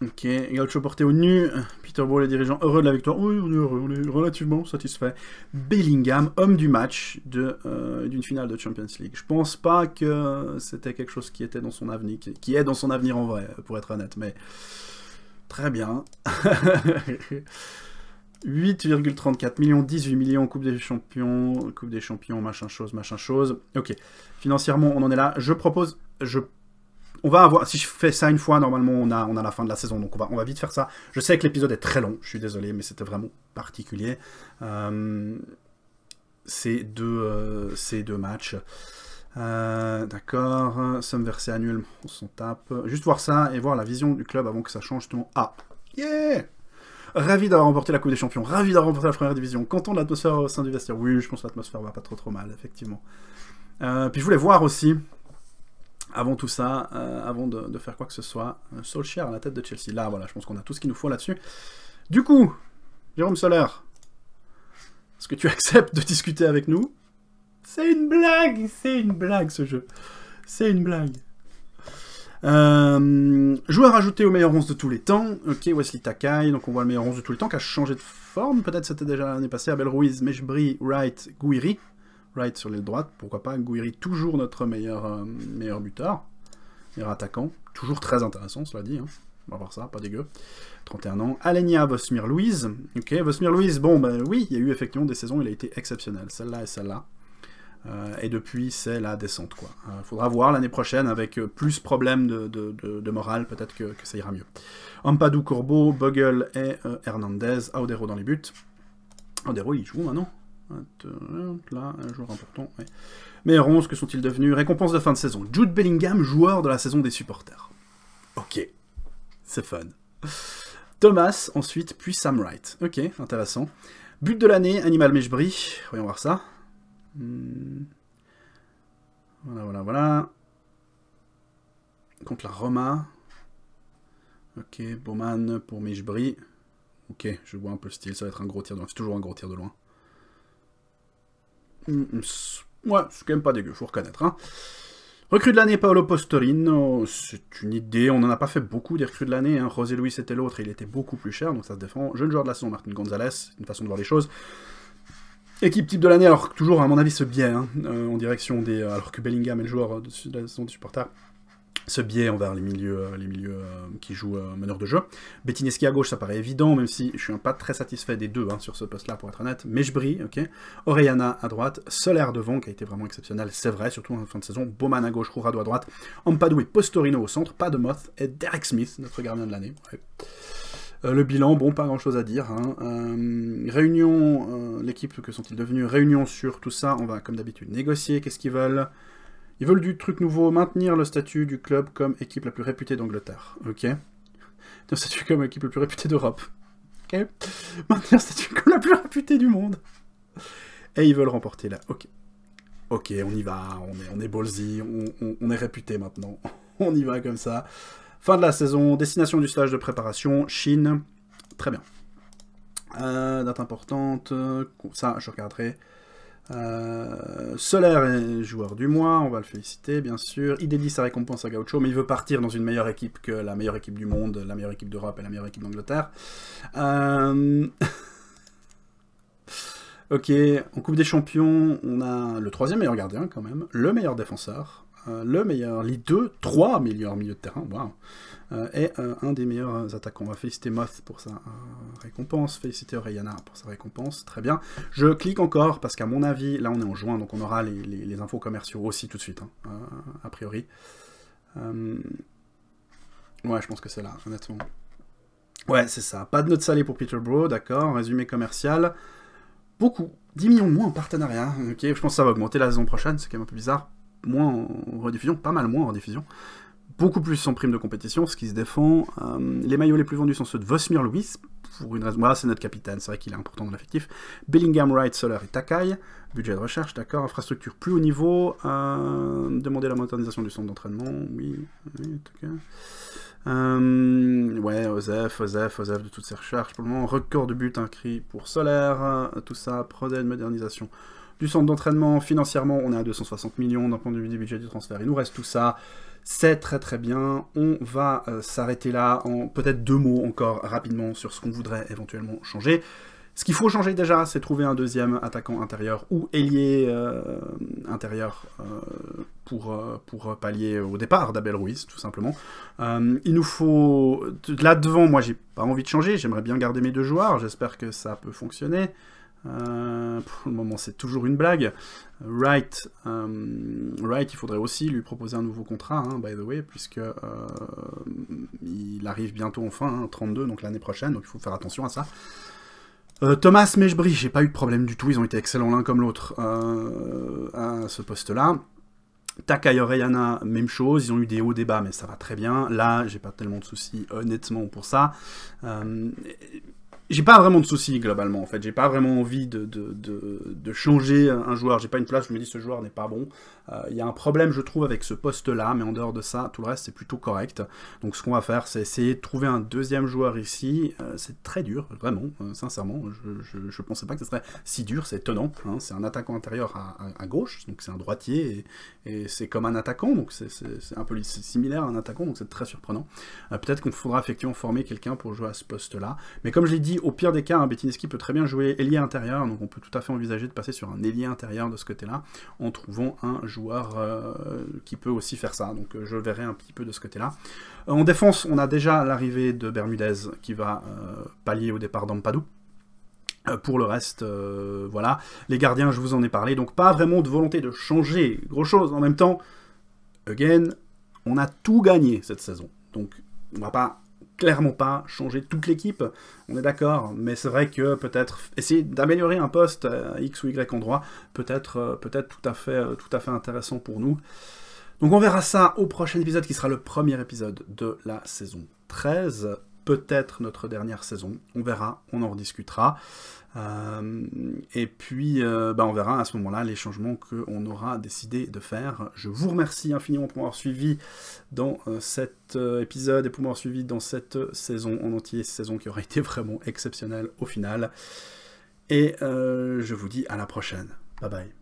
ok, Gaucho porté au nu, Peter Ball, les dirigeants heureux de la victoire. Oui, on est heureux, on est relativement satisfait. Bellingham, homme du match euh, d'une finale de Champions League. Je pense pas que c'était quelque chose qui était dans son avenir, qui, est dans son avenir en vrai, pour être honnête, mais très bien. [LAUGHS] 8,34 millions, 18 millions, Coupe des Champions, Coupe des Champions, machin chose, machin chose. Ok, financièrement, on en est là. Je propose, je, on va avoir, si je fais ça une fois, normalement, on a, on a la fin de la saison, donc on va, on va vite faire ça. Je sais que l'épisode est très long, je suis désolé, mais c'était vraiment particulier. Euh, ces, deux, euh, deux matchs. Euh, d'accord, somme versée annuellement, on s'en tape. Juste voir ça et voir la vision du club avant que ça change tout. Ah, yeah Ravi d'avoir remporté la Coupe des Champions, ravi d'avoir remporté la première division, content de l'atmosphère au sein du vestiaire. Oui, je pense que l'atmosphère va pas trop trop mal, effectivement. Euh, puis je voulais voir aussi, avant tout ça, euh, avant de, faire quoi que ce soit, un euh, Solskjaer à la tête de Chelsea. Là, voilà, je pense qu'on a tout ce qu'il nous faut là-dessus. Du coup, Jérôme Soler, est-ce que tu [LAUGHS] acceptes de discuter avec nous C'est une blague C'est une blague ce jeu C'est une blague euh, joueur ajouté au meilleur 11 de tous les temps. Ok, Wesley Takai, donc on voit le meilleur 11 de tous les temps qui a changé de forme. Peut-être c'était déjà l'année passée. Abel Ruiz, Meshbri, Wright, Gouiri. Wright sur l'aile droite, pourquoi pas. Gouiri, toujours notre meilleur, euh, meilleur buteur, meilleur attaquant. Toujours très intéressant, cela dit. Hein. On va voir ça, pas dégueu. 31 ans. Alenia Vosmir-Louise. Ok, Vosmir-Louise, bon, ben oui, il y a eu effectivement des saisons, il a été exceptionnel. Celle-là et celle-là. Euh, et depuis, c'est la descente. quoi. Euh, faudra voir l'année prochaine avec euh, plus problème de, de, de, morale, peut-être que, ça ira mieux. Ampadou, Corbeau, Bogle et Hernandez, Audero dans les buts. Audero, il joue maintenant Là, un joueur important. Mais 11, que sont-ils devenus Récompense de fin de saison. Jude Bellingham, joueur de la saison des supporters. Ok, c'est fun. Thomas, ensuite, puis Sam Wright. Ok, intéressant. But de l'année, Animal Meshbri. Voyons voir ça. Hmm. Voilà, voilà, voilà. Contre la Roma. Ok, Bowman pour Mishbri Ok, je vois un peu le style, ça va être un gros tir de loin. C'est toujours un gros tir de loin. Hmm, hmm, ouais, c'est quand même pas dégueu, faut reconnaître. Hein. de l'année, Paolo Postorino, c'est une idée, on n'en a pas fait beaucoup des recrues de l'année, hein. José Luis était l'autre, il était beaucoup plus cher, donc ça se défend. Jeune joueur de la saison, Martin Gonzalez, une façon de voir les choses. Équipe type de l'année, alors toujours à mon avis ce biais hein, euh, en direction des. Euh, alors que Bellingham est le joueur euh, de, la saison du supporter ce biais envers les milieux, les milieux qui jouent meneur de jeu. Bettineski à gauche, ça paraît évident, même si je suis pas très satisfait des deux hein, sur ce poste-là, pour être honnête. Mais je brille, ok. Orellana à droite, Soler devant, qui a été vraiment exceptionnel, c'est vrai, surtout en fin de saison. Bowman à gauche, Rourado à droite, Ampadou et Postorino au centre, pas de Moth, et Derek Smith, notre gardien de l'année. Ouais. Euh, le bilan, bon, pas grand chose à dire. Hein. Euh, réunion, euh, l'équipe, que sont-ils devenus Réunion sur tout ça, on va comme d'habitude négocier, qu'est-ce qu'ils veulent Ils veulent du truc nouveau, maintenir le statut du club comme équipe la plus réputée d'Angleterre, ok Le [LAUGHS] statut comme équipe la plus réputée d'Europe, ok Maintenir le statut comme la plus réputée du monde Et ils veulent remporter là, ok. Ok, on y va, on est, on est ballsy, on est réputé maintenant, [LAUGHS] on y va comme ça. Fin de la saison, destination du stage de préparation, Chine. Très bien. Euh, date importante, euh, ça je regarderai. Euh, solaire est joueur du mois, on va le féliciter bien sûr. Il dédie sa récompense à Gaucho, mais il veut partir dans une meilleure équipe que la meilleure équipe du monde, la meilleure équipe d'Europe et la meilleure équipe d'Angleterre. [LAUGHS] ok, en Coupe des Champions, on a le troisième meilleur gardien quand même, le meilleur défenseur, euh, le meilleur, les deux, trois meilleurs milieux de terrain, waouh, est euh, euh, un des meilleurs attaquants. On va féliciter Moth pour sa récompense, féliciter Rayana pour sa récompense, très bien. Je clique encore parce qu'à mon avis, là on est en juin, donc on aura les, infos commerciaux aussi tout de suite, hein, a priori. Ouais, je pense que c'est là, honnêtement. Ouais, c'est ça. Pas de notes salée pour Peterborough, d'accord. Résumé commercial. Beaucoup. 10 millions de moins en partenariat. Ok, je pense que ça va augmenter la saison prochaine, c'est quand même un peu bizarre moins en rediffusion, pas mal moins en rediffusion, beaucoup plus en prime de compétition, ce qui se défend. Euh, les maillots les plus vendus sont ceux de Vosmir Louis, pour une raison. Voilà, c'est notre capitaine, c'est vrai qu'il est important dans l'effectif. Bellingham, Wright, Solar et Takai. Budget de recherche, d'accord. Infrastructure plus haut niveau. Euh, demander la modernisation du centre d'entraînement, oui. Euh, ouais, Osef, Osef, Osef de toutes ses recherches pour le moment. Record de buts cri pour Solaire, tout ça. une modernisation du centre d'entraînement. Financièrement, on est à 260 millions d'un point de vue du budget du transfert. Il nous reste tout ça. C'est très très bien. On va euh, s'arrêter là en peut-être deux mots encore rapidement sur ce qu'on voudrait éventuellement changer. Ce qu'il faut changer déjà, c'est trouver un deuxième attaquant intérieur ou ailier euh, intérieur euh, pour, pour pallier au départ d'Abel Ruiz, tout simplement. il nous faut... Là devant, moi, j'ai pas envie de changer. J'aimerais bien garder mes deux joueurs. J'espère que ça peut fonctionner. Euh, pour le moment, c'est toujours une blague. Euh, Wright, il faudrait aussi lui proposer un nouveau contrat, hein, by the way, puisque euh, il arrive bientôt enfin, 32, hein, donc l'année prochaine, donc il faut faire attention à ça. Thomas Meshbri, j'ai pas eu de problème du tout, ils ont été excellents l'un comme l'autre à ce poste-là. Takai même chose, ils ont eu des hauts débats, mais ça va très bien. Là, j'ai pas tellement de soucis, honnêtement, pour ça. Euh, j'ai pas vraiment de soucis globalement en fait. J'ai pas vraiment envie de, de, changer un joueur. J'ai pas une place je me dis ce joueur n'est pas bon. Euh, il y a un problème je trouve avec ce poste là, mais en dehors de ça, tout le reste c'est plutôt correct. Donc ce qu'on va faire c'est essayer de trouver un deuxième joueur ici. Euh, c'est très dur, vraiment, euh, sincèrement. Je, je, pensais pas que ce serait si dur, c'est étonnant. Hein. C'est un attaquant intérieur à, gauche, donc c'est un droitier et, c'est comme un attaquant, donc c'est un peu similaire à un attaquant, donc c'est très surprenant. Peut-être qu'on faudra effectivement former quelqu'un pour jouer à ce poste là. Mais comme je l'ai dit, au pire des cas, un hein, peut très bien jouer ailier intérieur, donc on peut tout à fait envisager de passer sur un ailier intérieur de ce côté-là, en trouvant un joueur euh, qui peut aussi faire ça. Donc euh, je verrai un petit peu de ce côté-là. Euh, en défense, on a déjà l'arrivée de Bermudez qui va pallier au départ d'Ampadou. Pour le reste, voilà. Les gardiens, je vous en ai parlé, donc pas vraiment de volonté de changer gros chose. En même temps, again, on a tout gagné cette saison. Donc on va pas clairement pas changer toute l'équipe, on est d'accord, mais c'est vrai que peut-être essayer d'améliorer un poste euh, X ou Y endroit peut être, euh, peut être tout, euh, tout à fait intéressant pour nous. Donc on verra ça au prochain épisode qui sera le premier épisode de la saison 13, peut-être notre dernière saison, on verra, on en rediscutera. Euh, et puis, euh, bah, on verra à ce moment-là les changements qu'on aura décidé de faire. Je vous remercie infiniment pour m'avoir suivi dans euh, cet épisode et pour m'avoir suivi dans cette saison en entier, saison qui aura été vraiment exceptionnelle au final. Et je vous dis à la prochaine. Bye bye.